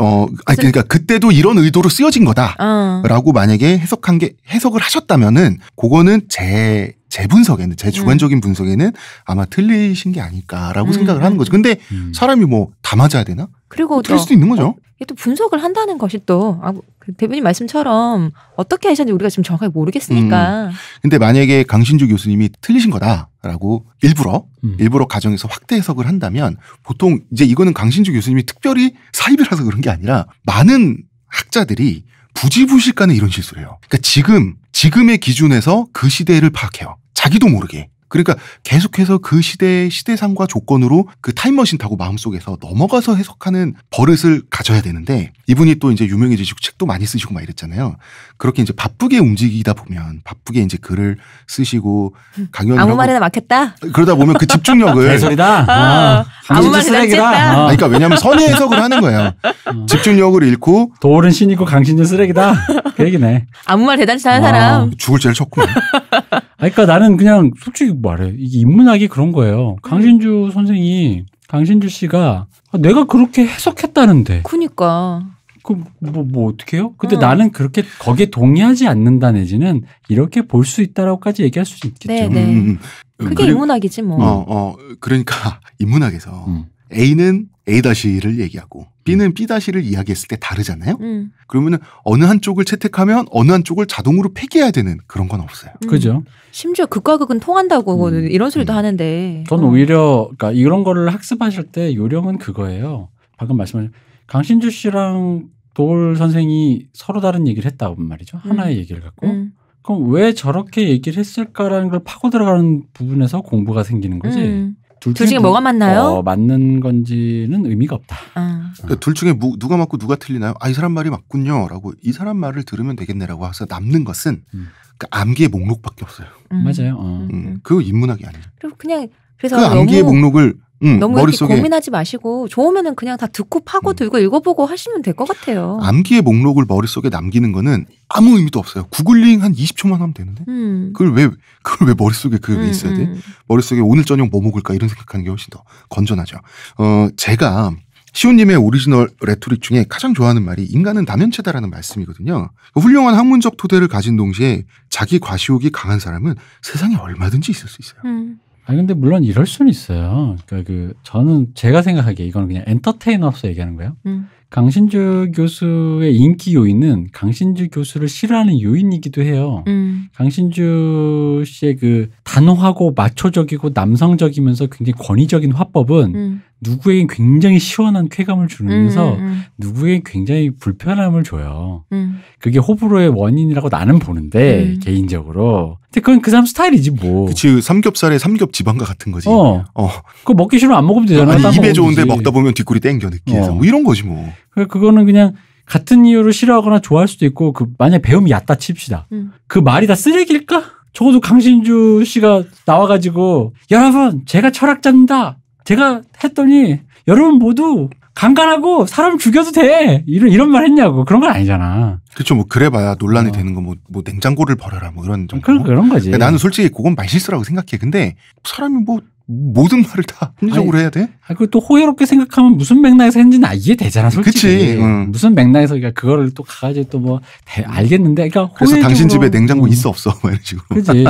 [SPEAKER 1] 어, 아니, 그러니까 그때도 이런 의도로 쓰여진 거다라고 어. 만약에 해석한 게 해석을 하셨다면은 그거는 제, 제 분석에는 제 음. 주관적인 음. 분석에는 아마 틀리신 게 아닐까라고 음. 생각을 하는 거죠. 근데 음. 사람이 뭐 다 맞아야 되나?
[SPEAKER 2] 그리고 뭐 틀릴 수도 있는 거죠. 어, 또 분석을 한다는 것이 또 아, 그 대표님 말씀처럼 어떻게 하셨는지 우리가 지금 정확하게 모르겠으니까. 음.
[SPEAKER 1] 근데 만약에 강신주 교수님이 틀리신 거다라고 일부러 음. 일부러 가정에서 확대 해석을 한다면 보통 이제 이거는 강신주 교수님이 특별히 사입이라서 그런 게 아니라 많은 학자들이 부지부실간에 이런 실수를 해요. 그러니까 지금 지금의 기준에서 그 시대를 파악해요. 자기도 모르게. 그러니까 계속해서 그 시대의 시대상과 조건으로 그 타임머신 타고 마음속에서 넘어가서 해석하는 버릇을 가져야 되는데 이분이 또 이제 유명해지시고 책도 많이 쓰시고 막 이랬잖아요. 그렇게 이제 바쁘게 움직이다 보면 바쁘게 이제 글을 쓰시고 강연을 아무 말이나 막혔다. 그러다 보면 그 집중력을 개소리다. 아, 아, 무 말이나 쓰레기다. 아.
[SPEAKER 3] 그러니까 왜냐하면 선의 해석을 하는 거예요. 어. 집중력을 잃고 도울은 신이고 강신은 쓰레기다. 그 얘기네.
[SPEAKER 2] 아무 말 대단치 않은 사람
[SPEAKER 3] 아, 죽을 죄를 쳤구나. 그러니까 나는 그냥 솔직히 말해 이게 인문학이 그런 거예요. 음. 강신주 음. 선생이 강신주 씨가 내가 그렇게 해석했다는데.
[SPEAKER 2] 그니까. 그뭐뭐
[SPEAKER 3] 뭐, 뭐 어떻게 해요? 근데 음. 나는 그렇게 거기에 동의하지 않는다 내지는 이렇게 볼 수 있다라고까지 얘기할 수 있겠죠. 네, 네. 음, 음,
[SPEAKER 1] 음. 그게 그래, 인문학이지 뭐. 어, 어 그러니까 인문학에서 A는 A-를 얘기하고 B는 B-를 이야기했을 때 다르잖아요. 음. 그러면은 어느 한쪽을 채택하면 어느 한쪽을 자동으로 폐기해야 되는 그런 건 없어요. 음. 그죠.
[SPEAKER 2] 심지어 극과 극은 통한다고 뭐 음. 이런 소리도 음. 하는데. 저는 어.
[SPEAKER 3] 오히려 그러니까 이런 거를 학습하실 때 요령은 그거예요. 방금 말씀하신 강신주 씨랑 도울 선생이 서로 다른 얘기를 했다고 말이죠. 음. 하나의 얘기를 갖고. 음. 그럼 왜 저렇게 얘기를 했을까라는 걸 파고 들어가는
[SPEAKER 1] 부분에서 공부가 생기는 거지. 둘, 둘 중에, 중 뭐 뭐가 맞나요? 어, 맞는 건지는 의미가 없다. 아. 어. 그러니까 둘 중에 무, 누가 맞고 누가 틀리나요? 아이 사람 말이 맞군요라고 이 사람 말을 들으면 되겠네라고 해서 남는 것은 음. 그 암기의 목록밖에 없어요. 음. 맞아요. 어. 음. 그 인문학이 아니에요.
[SPEAKER 2] 그리고 그냥 그래서 그 암기의 목록을
[SPEAKER 1] 음, 너무 머릿속에 고민하지
[SPEAKER 2] 마시고 좋으면은 그냥 다 듣고 파고 들고 음. 읽어보고 하시면 될 것 같아요.
[SPEAKER 1] 암기의 목록을 머릿속에 남기는 거는 아무 의미도 없어요. 구글링 한 20초만 하면 되는데 음. 그걸 왜 그걸 왜 머릿속에 그게 음, 있어야 돼? 음. 머릿속에 오늘 저녁 뭐 먹을까 이런 생각하는 게 훨씬 더 건전하죠. 어 제가 시온님의 오리지널 레토릭 중에 가장 좋아하는 말이 인간은 다면체다라는 말씀이거든요. 훌륭한 학문적 토대를 가진 동시에 자기 과시욕이 강한 사람은 세상에 얼마든지 있을 수 있어요. 음. 아니 근데 물론 이럴 수는 있어요. 그러니까 그 저는 제가 생각하기에 이건 그냥
[SPEAKER 3] 엔터테이너로서 얘기하는 거예요. 음. 강신주 교수의 인기 요인은 강신주 교수를 싫어하는 요인이기도 해요. 음. 강신주 씨의 그 단호하고 마초적이고 남성적이면서 굉장히 권위적인 화법은 음. 누구에겐 굉장히 시원한 쾌감을 주면서 음, 음. 누구에겐 굉장히 불편함을 줘요. 음. 그게 호불호의 원인이라고 나는 보는데 음. 개인적으로. 근데 그건 그 사람 스타일이지 뭐. 그치 그
[SPEAKER 1] 삼겹살에 삼겹 지방과 같은 거지. 어. 어.
[SPEAKER 3] 그거 먹기 싫으면 안 먹으면 되잖아. 아니, 입에 좋은데 되지. 먹다
[SPEAKER 1] 보면 뒷골이 땡겨 느끼해서 어. 뭐 이런 거지 뭐.
[SPEAKER 3] 그 그거는 그냥 같은 이유로 싫어하거나 좋아할 수도 있고 그 만약 배움이 얕다 칩시다. 음. 그 말이 다 쓰레기일까? 적어도 강신주 씨가 나와가지고 여러분 제가 철학자입니다. 제가 했더니 여러분 모두
[SPEAKER 1] 강간하고 사람 죽여도 돼 이런 이런 말 했냐고 그런 건 아니잖아. 그렇죠. 뭐 그래봐야 논란이 어. 되는 거뭐 뭐 냉장고를 버려라 뭐 이런 정도. 그런 그런 거지. 그러니까 나는 솔직히 그건 말실수라고 생각해. 근데 사람이 뭐 모든 말을 다 합리적으로 해야 돼? 아,
[SPEAKER 3] 그리고 또 호혜롭게 생각하면 무슨 맥락에서 했는지는 아, 이해되잖아, 솔직히. 그치, 응. 무슨 맥락에서 그러니까 그거를 또 가가지고 또뭐 알겠는데, 그러니까 그래서 당신 집에 냉장고 응. 음. 있어
[SPEAKER 1] 없어, 뭐 이런 식으로. 그지.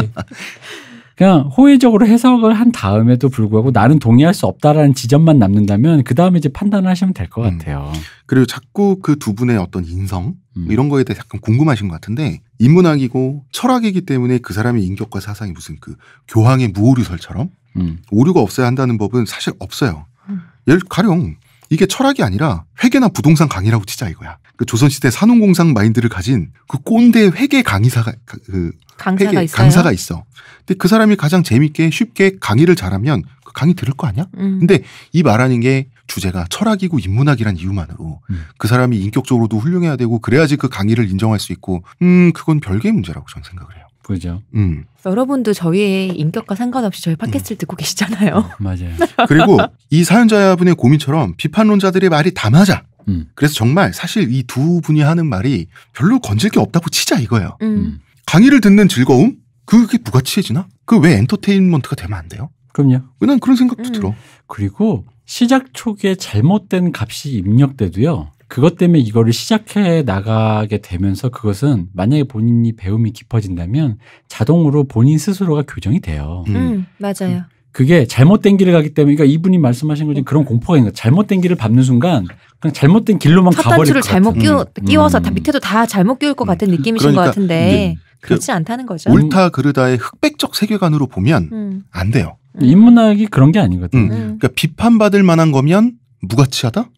[SPEAKER 3] 그냥 호의적으로 해석을 한 다음에도 불구하고 나는 동의할 수 없다라는 지점만 남는다면 그 다음에 이제
[SPEAKER 1] 판단을 하시면 될것 음. 같아요. 그리고 자꾸 그 두 분의 어떤 인성 음. 이런 거에 대해 약간 궁금하신 것 같은데 인문학이고 철학이기 때문에 그 사람의 인격과 사상이 무슨 그 교황의 무오류설처럼 음. 오류가 없어야 한다는 법은 사실 없어요. 음. 예를 가령 이게 철학이 아니라 회계나 부동산 강의라고 치자 이거야. 그 조선시대 산업공상 마인드를 가진 그 꼰대 회계 강의사가 그 강사가 회계 있어요? 강사가 있어. 근데 그 사람이 가장 재밌게 쉽게 강의를 잘하면 그 강의 들을 거 아니야? 음. 근데 이 말하는 게 주제가 철학이고 인문학이란 이유만으로 음. 그 사람이 인격적으로도 훌륭해야 되고 그래야지 그 강의를 인정할 수 있고 음 그건 별개의 문제라고 저는 생각을 해요. 그죠. 음.
[SPEAKER 2] 여러분도 저희의 인격과 상관없이 저희 팟캐스트를 음. 듣고 계시잖아요. 어, 맞아요. 그리고
[SPEAKER 1] 이 사연자분의 고민처럼 비판론자들의 말이 다 맞아. 음. 그래서 정말 사실 이 두 분이 하는 말이 별로 건질 게 없다고 치자 이거예요. 음. 음. 강의를 듣는 즐거움? 그게 부가치해지나? 그 왜 엔터테인먼트가 되면 안 돼요? 그럼요. 왜난 그런 생각도 음. 들어. 그리고 시작 초기에
[SPEAKER 3] 잘못된 값이 입력돼도요. 그것 때문에 이거를 시작해 나가게 되면서 그것은 만약에 본인이 배움이 깊어진다면 자동으로 본인 스스로가 교정이 돼요. 음, 음 맞아요. 음, 그게 잘못된 길을 가기 때문에 그러니까 이분이 말씀하신 것처럼 그런 공포가 있는 거예요. 잘못된 길을
[SPEAKER 1] 밟는 순간 그냥 잘못된 길로만 가버릴 것 같은. 첫 단추를 잘못 끼워, 서 음. 다 음.
[SPEAKER 2] 밑에도 다 잘못 끼울 것 음. 같은 느낌이신 그러니까 것 같은데. 그렇지 그 않다는 거죠. 옳다
[SPEAKER 1] 음. 그르다의 흑백적 세계관으로 보면 음. 안 돼요. 음. 인문학이 그런 게 아니거든. 요 음. 그러니까 비판받을 만한 거면 무가치하다?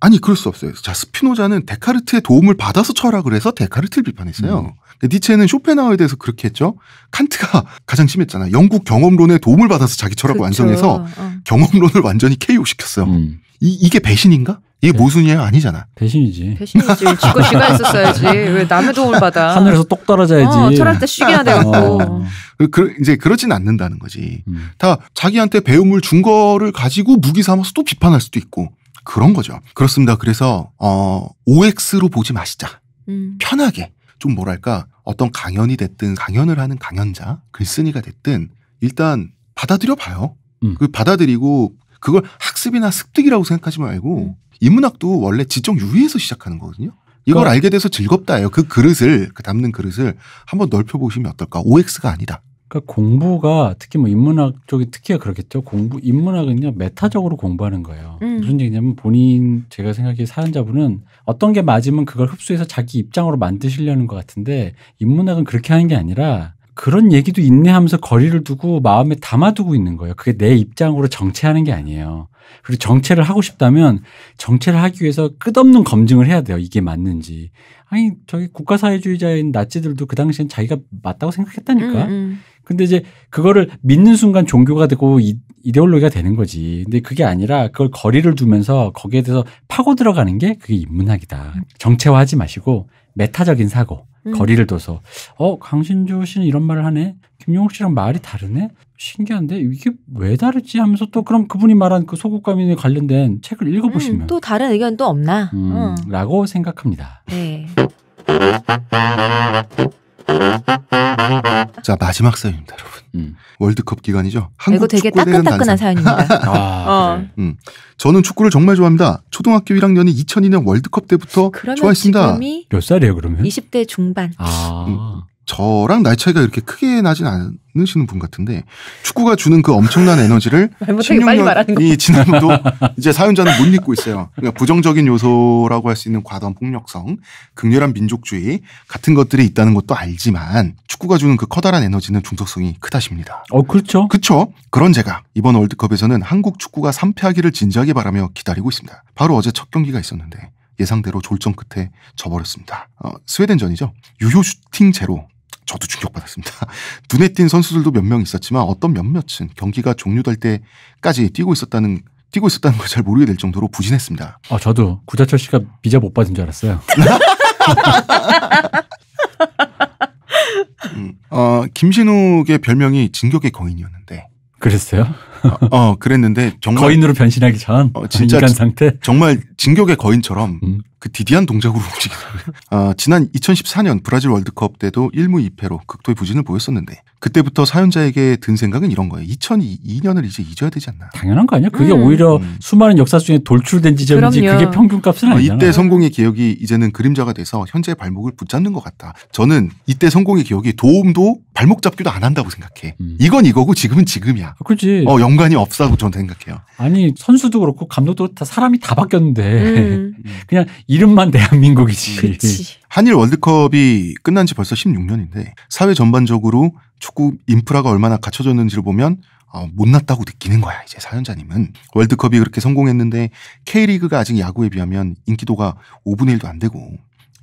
[SPEAKER 1] 아니 그럴 수 없어요. 자 스피노자는 데카르트의 도움을 받아서 철학을 해서 데카르트를 비판했어요. 음. 니체는 쇼펜하우에 대해서 그렇게 했죠. 칸트가 가장 심했잖아요. 영국 경험론의 도움을 받아서 자기 철학을 그렇 완성해서 어. 경험론을 완전히 KO 시켰어요. 음. 이, 이게 배신인가? 이게 네. 모순이에요? 아니잖아. 배신이지. 배신이지. 지거 지가 있었어야지왜 남의 도움을 받아. 하늘에서 똑 떨어져야지. 어, 철학 때 쉬게 해야 되고. 어. 그, 그, 이제 그렇진 않는다는 거지. 음. 다 자기한테 배움을 준 거를 가지고 무기 삼아서 또 비판할 수도 있고. 그런 거죠. 그렇습니다. 그래서 어, OX로 보지 마시자. 음. 편하게. 좀 뭐랄까 어떤 강연이 됐든 강연을 하는 강연자 글쓴이가 됐든 일단 받아들여 봐요. 음. 그 받아들이고 그걸 학습이나 습득이라고 생각하지 말고 음. 인문학도 원래 지적 유의에서 시작하는 거거든요. 이걸 그 알게 돼서 즐겁다예요. 그 그릇을 그 담는 그릇을 한번 넓혀 보시면 어떨까? OX가 아니다. 그러니까 공부가 특히
[SPEAKER 3] 뭐 인문학 쪽이 특히 그렇겠죠. 공부 인문학은요 메타적으로 공부하는 거예요. 음. 무슨 얘기냐면 본인 제가 생각하기에 사연자분은 어떤 게 맞으면 그걸 흡수해서 자기 입장으로 만드시려는 것 같은데 인문학은 그렇게 하는 게 아니라 그런 얘기도 있네 하면서 거리를 두고 마음에 담아두고 있는 거예요. 그게 내 입장으로 정체하는 게 아니에요. 그리고 정체를 하고 싶다면 정체를 하기 위해서 끝없는 검증을 해야 돼요. 이게 맞는지. 아니, 저기 국가사회주의자인 나치들도 그 당시엔 자기가 맞다고 생각했다니까. 음, 음. 근데 이제 그거를 믿는 순간 종교가 되고 이, 이데올로기가 되는 거지. 근데 그게 아니라 그걸 거리를 두면서 거기에 대해서 파고 들어가는 게 그게 인문학이다. 정체화하지 마시고 메타적인 사고. 음. 거리를 둬서 어 강신주 씨는 이런 말을 하네 김용욱 씨랑 말이 다르네 신기한데 이게 왜 다르지 하면서 또 그럼 그분이 말한 그소극감인에 관련된 책을 읽어보시면 음, 또
[SPEAKER 2] 다른 의견 또 없나 음, 어.
[SPEAKER 3] 라고 생각합니다. 네.
[SPEAKER 1] 자 마지막 사연입니다, 여러분. 음. 월드컵 기간이죠. 한국 이거 되게 따끈따끈한 사연입니다. 아, 아, 어. 그래. 음. 저는 축구를 정말 좋아합니다. 초등학교 1학년이 2002년 월드컵 때부터 좋아했습니다. 몇 살이에요, 그러면?
[SPEAKER 2] 20대 중반. 아.
[SPEAKER 1] 음. 저랑 나이 차이가 이렇게 크게 나진 않으시는 분 같은데 축구가 주는 그 엄청난 에너지를 16년이 지나도 이제 사연자는 못믿고 있어요. 그러니까 부정적인 요소라고 할 수 있는 과도한 폭력성, 극렬한 민족주의 같은 것들이 있다는 것도 알지만 축구가 주는 그 커다란 에너지는 중독성이 크다십니다. 어, 그렇죠. 그렇죠. 그런 제가 이번 월드컵에서는 한국 축구가 3패하기를 진지하게 바라며 기다리고 있습니다. 바로 어제 첫 경기가 있었는데 예상대로 졸전 끝에 져버렸습니다. 어, 스웨덴전이죠. 유효 슈팅 제로 저도 충격받았습니다. 눈에 띈 선수들도 몇 명 있었지만 어떤 몇몇은 경기가 종료될 때까지 뛰고 있었다는 뛰고 있었다는 걸 잘 모르게 될 정도로 부진했습니다. 아 저도 구자철 씨가 비자 못 받은 줄 알았어요. 음, 어, 김신욱의 별명이 진격의 거인이었는데. 그랬어요? 어, 어, 그랬는데 정말 거인으로 변신하기 전 어, 진짜 인간 상태 정말 진격의 거인처럼 음. 그 디디한 동작으로 움직이는라고요 아, 지난 2014년 브라질 월드컵 때도 1무 2패로 극도의 부진을 보였었는데 그때부터 사연자에게 든 생각은 이런 거예요. 2002년을 이제 잊어야 되지 않나. 당연한 거 아니야? 그게 음. 오히려 음. 수많은 역사 중에 돌출된 지점이지 그게 평균값은 아니잖아. 어, 이때 성공의 기억이 이제는 그림자가 돼서 현재 의 발목을 붙잡는 것 같다. 저는 이때 성공의 기억이 도움도 발목 잡기도 안 한다고 생각해. 음. 이건 이거고 지금은 지금이야. 아, 그렇지. 어, 연관이 없다고 저는 생각해요. 아니 선수도 그렇고 감독도 다 사람이 다 바뀌었는데 음. 그냥 이름만 대한민국이지. 그치. 한일 월드컵이 끝난 지 벌써 16년인데 사회 전반적으로 축구 인프라가 얼마나 갖춰졌는지를 보면 어, 못났다고 느끼는 거야 이제 사연자님은 월드컵이 그렇게 성공했는데 K리그가 아직 야구에 비하면 인기도가 5분의 1도 안 되고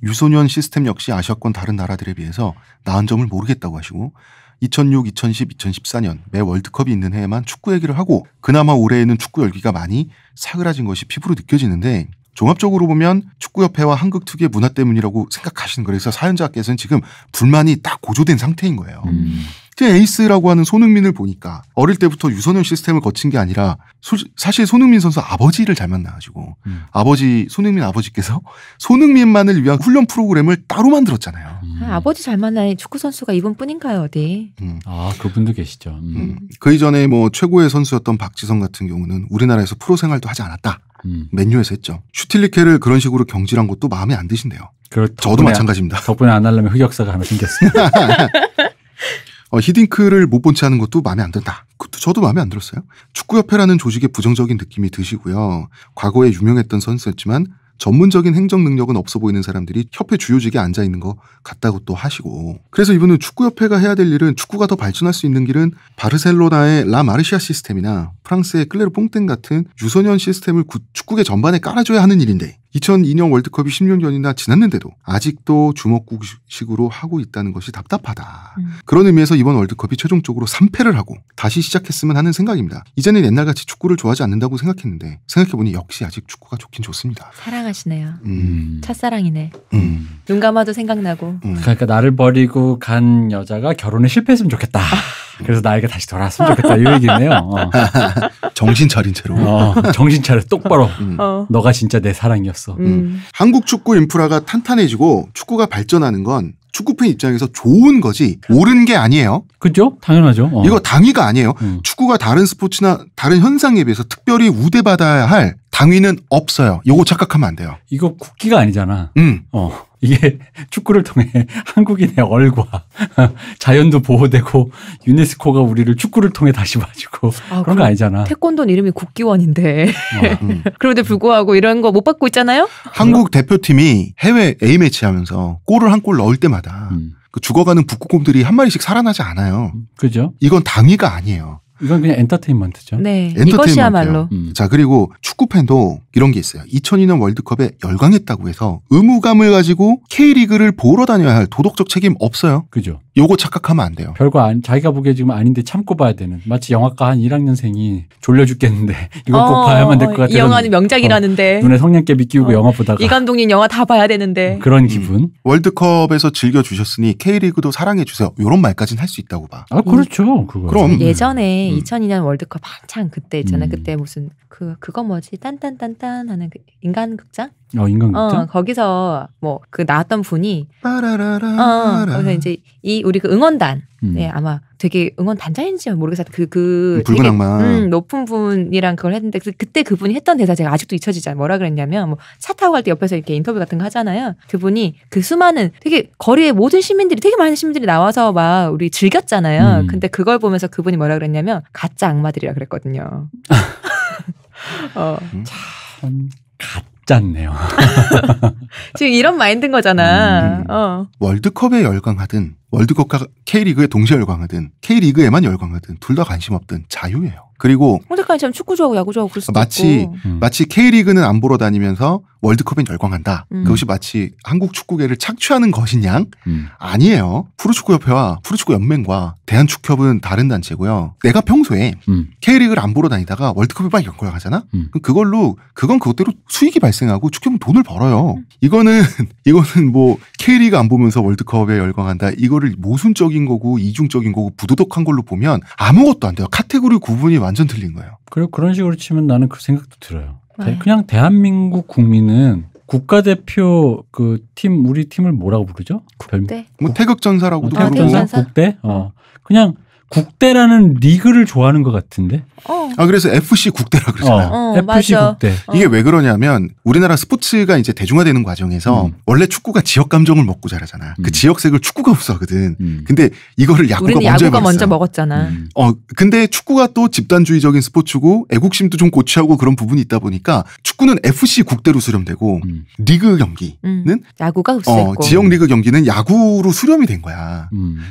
[SPEAKER 1] 유소년 시스템 역시 아시아권 다른 나라들에 비해서 나은 점을 모르겠다고 하시고 2006, 2010, 2014년 매 월드컵이 있는 해에만 축구 얘기를 하고 그나마 올해에는 축구 열기가 많이 사그라진 것이 피부로 느껴지는데 종합적으로 보면 축구협회와 한국특유의 문화 때문이라고 생각하시는 거라서 사연자께서는 지금 불만이 딱 고조된 상태인 거예요. 음. 에이스라고 하는 손흥민을 보니까 어릴 때부터 유소년 시스템을 거친 게 아니라 소, 사실 손흥민 선수 아버지를 잘 만나가지고 음. 아버지 손흥민 아버지께서 손흥민만을 위한 훈련 프로그램을 따로 만들었잖아요.
[SPEAKER 2] 음. 아, 버지잘 만나니 축구 선수가 이분뿐인가요 어디?
[SPEAKER 1] 음. 아 그분도 계시죠. 음. 음. 그 이전에 뭐 최고의 선수였던 박지성 같은 경우는 우리나라에서 프로 생활도 하지 않았다. 음. 맨유에서 했죠. 슈틸리케를 그런 식으로 경질한 것도 마음에 안 드신대요. 그렇죠. 저도 마찬가지입니다. 덕분에 안 하려면 흑역사가 하나 생겼습니 어, 히딩크를 못본체 하는 것도 마음에 안 든다. 그것도 저도 마음에 안 들었어요. 축구협회라는 조직의 부정적인 느낌이 드시고요. 과거에 유명했던 선수였지만 전문적인 행정 능력은 없어 보이는 사람들이 협회 주요직에 앉아 있는 것 같다고 또 하시고 그래서 이분은 축구협회가 해야 될 일은 축구가 더 발전할 수 있는 길은 바르셀로나의 라 마르시아 시스템이나 프랑스의 클레르 뽕땡 같은 유소년 시스템을 축구계 전반에 깔아줘야 하는 일인데 2002년 월드컵이 10년 전이나 지났는데도 아직도 주먹구식으로 하고 있다는 것이 답답하다. 음. 그런 의미에서 이번 월드컵이 최종적으로 3패를 하고 다시 시작했으면 하는 생각입니다. 이제는 옛날같이 축구를 좋아하지 않는다고 생각했는데 생각해보니 역시 아직 축구가 좋긴 좋습니다.
[SPEAKER 2] 사랑하시네요. 음. 음. 첫사랑이네. 음. 눈 감아도 생각나고.
[SPEAKER 1] 음.
[SPEAKER 3] 그러니까 나를 버리고 간 여자가 결혼에 실패했으면 좋겠다. 아. 그래서 나에게 다시 돌아왔으면 좋겠다 이 얘기네요.
[SPEAKER 1] 어. 정신 차린 채로. 어, 정신 차려 똑바로. 음. 음. 어. 너가 진짜 내 사랑이었어. 음. 음. 한국 축구 인프라가 탄탄해지고 축구가 발전하는 건 축구팬 입장에서 좋은 거지 옳은 게 아니에요. 그죠? 당연하죠. 어. 이거 당위가 아니에요. 음. 축구가 다른 스포츠나 다른 현상에 비해서 특별히 우대받아야 할 당위는 없어요. 요거 착각하면 안 돼요. 이거 국기가 아니잖아. 음. 어. 이게 축구를 통해
[SPEAKER 3] 한국인의 얼과 자연도 보호되고 유네스코가 우리를 축구를 통해
[SPEAKER 1] 다시 봐주고 아, 그런 거 아니잖아.
[SPEAKER 2] 태권도는 이름이 국기원인데. 어, 음. 그런데 불구하고 이런 거 못 받고 있잖아요. 한국
[SPEAKER 1] 대표팀이 해외 A매치 하면서 골을 한 골 넣을 때마다 음. 그 죽어가는 북극곰들이 한 마리씩 살아나지 않아요. 그죠? 이건 당위가 아니에요. 이건 그냥 엔터테인먼트죠.
[SPEAKER 2] 네. 엔터테인먼트야말로
[SPEAKER 1] 음. 자 그리고 축구 팬도 이런 게 있어요. 2002년 월드컵에 열광했다고 해서 의무감을 가지고 K리그를 보러 다녀야 할 도덕적 책임 없어요. 그죠. 요거 착각하면 안 돼요. 별거 안 자기가 보기에 지금 아닌데 참고 봐야 되는
[SPEAKER 3] 마치 영화과 한 1학년생이 졸려 죽겠는데 이거 어, 봐야만 될 것 같아요. 이 영화는
[SPEAKER 2] 명작이라는데 어,
[SPEAKER 1] 눈에 성냥개비 끼우고 어, 영화 보다가 이
[SPEAKER 2] 감독님 영화 다 봐야 되는데 음,
[SPEAKER 1] 그런 음. 기분. 음, 월드컵에서 즐겨 주셨으니 K리그도 사랑해 주세요. 요런 말까지는 할 수 있다고 봐. 아 그렇죠. 그거. 그럼 음.
[SPEAKER 2] 예전에 음. 2002년 월드컵 한창 그때 있잖아요. 음. 그때 무슨 그 그거 뭐지 딴딴딴딴 하는 그 인간극장
[SPEAKER 3] 어, 인간극장? 어,
[SPEAKER 2] 거기서 뭐 그 나왔던 분이 빠라라라 어, 그래서 이제 이 우리 그 응원단 음. 예, 아마 되게 응원 단장인지 모르겠어요. 그, 그, 붉 음, 되게, 악마. 음, 높은 분이랑 그걸 했는데, 그, 그때 그분이 했던 대사 제가 아직도 잊혀지지 않아요. 뭐라 그랬냐면, 뭐, 차 타고 갈 때 옆에서 이렇게 인터뷰 같은 거 하잖아요. 그분이 그 수많은 되게 거리에 모든 시민들이, 되게 많은 시민들이 나와서 막 우리 즐겼잖아요. 음. 근데 그걸 보면서 그분이 뭐라 그랬냐면, 가짜 악마들이라 그랬거든요. 어.
[SPEAKER 3] 음? 참, 가짜.
[SPEAKER 1] 짰네요.
[SPEAKER 2] 지금 이런 마인드인 거잖아. 음, 어.
[SPEAKER 1] 월드컵에 열광하든 월드컵과 K리그에 동시에 열광하든 K리그에만 열광하든 둘 다 관심 없든 자유예요. 그리고
[SPEAKER 2] 홍작까지참 축구 좋아하고 야구 좋아하고 그럴 수 마치 음.
[SPEAKER 1] 마치 K리그는 안 보러 다니면서 월드컵엔 열광한다. 음. 그것이 마치 한국 축구계를 착취하는 것이냐? 음. 아니에요. 프로축구협회와 프로축구연맹과 대한축협은 다른 단체고요. 내가 평소에 음. K리그를 안 보러 다니다가 월드컵에 막 연결하잖아. 그 그걸로 그건 그것대로 수익이 발생하고 축협은 돈을 벌어요. 음. 이거는 이거는 뭐 K리그 안 보면서 월드컵에 열광한다. 이거를 모순적인 거고 이중적인 거고 부도덕한 걸로 보면 아무것도 안 돼요. 카테고리 구분이 완전 틀린 거예요. 그리고 그런 식으로 치면 나는 그 생각도
[SPEAKER 3] 들어요. 네. 그냥
[SPEAKER 1] 대한민국
[SPEAKER 3] 국민은 국가대표 그 팀 우리 팀을 뭐라고 부르죠? 국대. 별...
[SPEAKER 1] 뭐 태극전사라고도 아, 부르고. 아, 태극전사? 국대. 어. 그냥 국대라는 리그를 좋아하는 것 같은데. 어. 아 그래서 FC 국대라 그러잖아요. 어, 어, FC 맞아. 국대. 어. 이게 왜 그러냐면 우리나라 스포츠가 이제 대중화되는 과정에서 음. 원래 축구가 지역 감정을 먹고 자라잖아. 그 음. 그 지역색을 축구가 흡수하거든. 음. 근데 이거를 야구가 우리는 먼저 야구가 먼저
[SPEAKER 2] 먹었잖아. 음.
[SPEAKER 1] 어 근데 축구가 또 집단주의적인 스포츠고 애국심도 좀 고취하고 그런 부분이 있다 보니까 축구는 FC 국대로 수렴되고 음. 리그 경기는 음. 야구가 흡수했고 어, 지역 리그 경기는 야구로 수렴이 된 거야.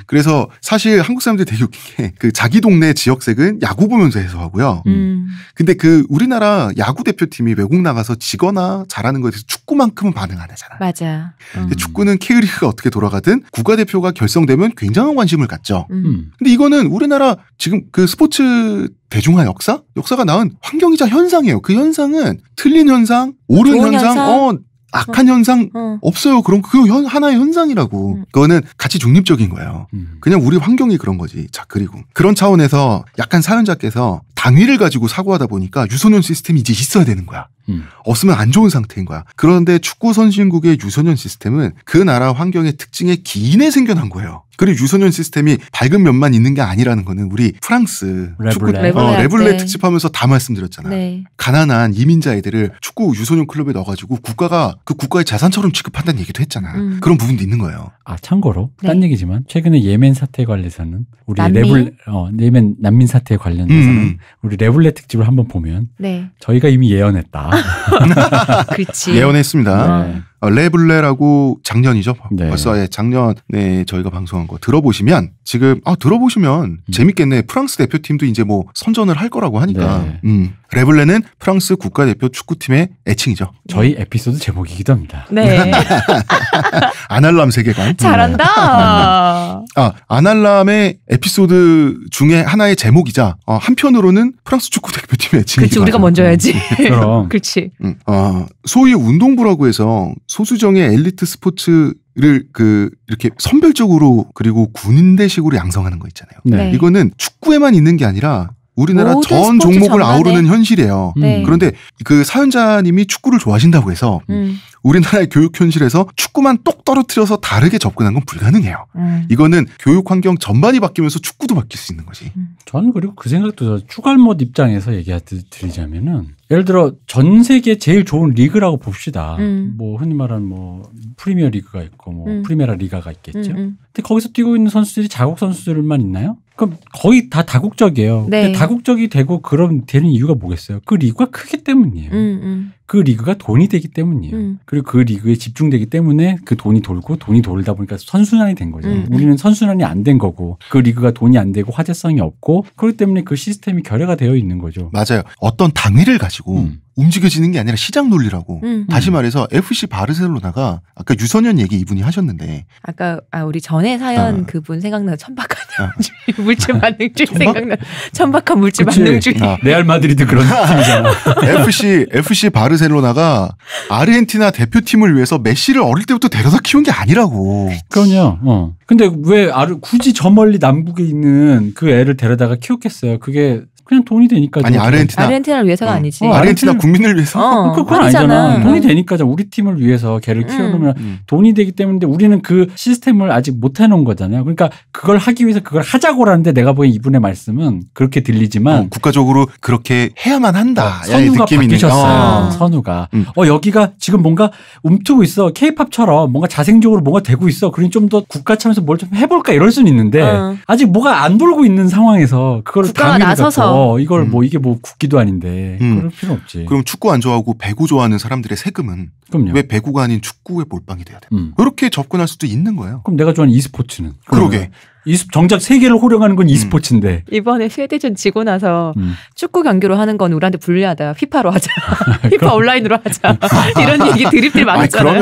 [SPEAKER 1] 그래서 사실 한국 사람들이 되게 웃긴 그 자기 동네 지역색은 야구 보면서 해소하고요. 음. 근데 그 우리나라 야구 대표팀이 외국 나가서 지거나 잘하는 거에 대해서 축구만큼은 반응 안 하잖아요. 맞아. 음. 축구는 K리그가 어떻게 돌아가든 국가대표가 결성되면 굉장한 관심을 갖죠. 음. 음. 근데 이거는 우리나라 지금 그 스포츠 대중화 역사? 역사가 낳은 환경이자 현상이에요. 그 현상은 틀린 현상, 옳은 현상, 현상, 어, 악한 현상 어. 없어요. 그럼그 현, 하나의 현상이라고. 음. 그거는 같이 중립적인 거예요. 음. 그냥 우리 환경이 그런 거지. 자 그리고 그런 차원에서 약간 사연자께서 당위를 가지고 사고하다 보니까 유소년 시스템이 이제 있어야 되는 거야. 음. 없으면 안 좋은 상태인 거야. 그런데 축구 선진국의 유소년 시스템은 그 나라 환경의 특징에 기인해 생겨난 거예요. 그리고 유소년 시스템이 밝은 면만 있는 게 아니라는 거는 우리 프랑스 레블레. 축구 레블레, 어, 레블레 네. 특집하면서 다 말씀드렸잖아. 네. 가난한 이민자 애들을 축구 유소년 클럽에 넣어가지고 국가가 그 국가의 자산처럼 취급한다는 얘기도 했잖아. 음. 그런 부분도 있는 거예요. 아
[SPEAKER 3] 참고로 네. 딴 얘기지만 최근에 예멘 사태 관련해서는 우리 남미? 레블 어 예멘 난민 사태
[SPEAKER 1] 관련해서는 음, 음. 우리 레블레 특집을 한번 보면 네. 저희가 이미 예언했다.
[SPEAKER 3] 그렇지. 예언했습니다.
[SPEAKER 1] 네. 어. 어, 레블레라고 작년이죠. 네. 벌써 예, 작년에 저희가 방송한 거 들어보시면 지금 아 들어보시면 음. 재밌겠네. 프랑스 대표팀도 이제 뭐 선전을 할 거라고 하니까. 네. 음. 레블레는 프랑스 국가대표 축구팀의 애칭이죠. 저희 에피소드 제목이기도 합니다. 네. 아날람 세계관. 잘한다. 네. 아, 아날람의 에피소드 중에 하나의 제목이자 어, 한편으로는 프랑스 축구 대표팀의 진 그렇지 우리가 먼저 음. 해야지. 음. 그럼. 그렇지. 음, 어, 소위 운동부라고 해서 소수정의 엘리트 스포츠 를그 이렇게 선별적으로 그리고 군인대식으로 양성하는 거 있잖아요. 네. 네. 이거는 축구에만 있는 게 아니라 우리나라 전 종목을 전반에. 아우르는 현실이에요. 네. 그런데 그 사연자님이 축구를 좋아하신다고 해서 음. 우리나라의 교육 현실에서 축구만 똑 떨어뜨려서 다르게 접근한 건 불가능해요. 음. 이거는 교육 환경 전반이 바뀌면서 축구도 바뀔 수 있는 거지. 음. 저는 그리고 그
[SPEAKER 3] 생각도 추갈못 입장에서 얘기드리자면은 예를 들어 전 세계 제일 좋은 리그라고 봅시다. 음. 뭐 흔히 말하는 뭐 프리미어 리그가 있고 뭐 음. 프리메라 리가가 있겠죠. 근데 거기서 뛰고 있는 선수들이 자국 선수들만 있나요? 그럼 거의 다 다국적이에요. 네. 근데 다국적이 되고 그런 되는 이유가 뭐겠어요? 그 리그가 크기 때문이에요. 음, 음. 그 리그가 돈이 되기 때문이에요. 음. 그리고 그 리그에 집중되기 때문에 그 돈이 돌고 돈이 돌다 보니까 선순환이 된 거죠. 음. 우리는 선순환이 안 된 거고 그 리그가 돈이 안 되고 화제성이 없고 그렇기 때문에 그
[SPEAKER 1] 시스템이 결여가 되어 있는 거죠. 맞아요. 어떤 당위를 가지고 음. 움직여지는 게 아니라 시장 논리라고. 음. 음. 다시 말해서 FC 바르셀로나가 아까 유선현 얘기 이분이 하셨는데
[SPEAKER 2] 아까 아, 우리 전에 사연 아. 그분 생각나 아. 천박한 물질 반응주의 천박? 생각나 천박한
[SPEAKER 1] 물질 반응주의. 레알 마드리드 그런 팀이잖아. FC FC 바르 바르셀로나가 아르헨티나 대표팀을 위해서 메시를 어릴 때부터 데려다 키운 게 아니라고. 그럼요.
[SPEAKER 3] 어. 근데 왜 아르 굳이 저 멀리 남북에 있는 그 애를 데려다가 키웠겠어요? 그게 그냥 돈이 되니까. 아니 아르헨티나. 아르헨티나를
[SPEAKER 2] 위해서가 어. 아니지. 어, 아르헨티나 국민을 위해서. 어, 어 그, 건 아니잖아. 아니잖아. 돈이
[SPEAKER 3] 되니까 우리 팀을 위해서 걔를 음. 키워놓으면 음. 돈이 되기 때문에 우리는 그 시스템을 아직 못 해놓은 거잖아요. 그러니까 그걸 하기 위해서 그걸 하자고라는데 내가 보기엔 이분의 말씀은 그렇게
[SPEAKER 1] 들리지만 어, 국가적으로 그렇게
[SPEAKER 3] 해야만 한다. 어, 선우가 바뀌셨어요. 아. 선우가 음. 어 여기가 지금 뭔가 움트고 있어. 케이팝처럼 뭔가 자생적으로 뭔가 되고 있어. 그러니 좀더 국가 차원에서 뭘 좀 해볼까 이럴 수는 있는데 아직 뭐가 안 돌고 있는 상황에서 그걸 국가가 나서서 어, 음. 이걸
[SPEAKER 1] 뭐 음. 뭐 이게 뭐 국기도 아닌데 음. 그럴 필요 없지. 그럼 축구 안 좋아하고 배구 좋아하는 사람들의 세금은 그럼요. 왜 배구가 아닌 축구에 몰빵이 돼야 돼? 음. 이렇게 접근할 수도 있는 거예요. 그럼 내가 좋아하는 e스포츠는 그러게. 이스, 정작 세계를 호령하는 건 음. e스포츠인데
[SPEAKER 2] 이번에 스웨덴전 지고 나서 음. 축구 경기로 하는 건 우리한테 불리하다. 피파로 하자. 피파 아, 온라인으로 하자. 이런 얘기 드립들 많았잖아요. 아니,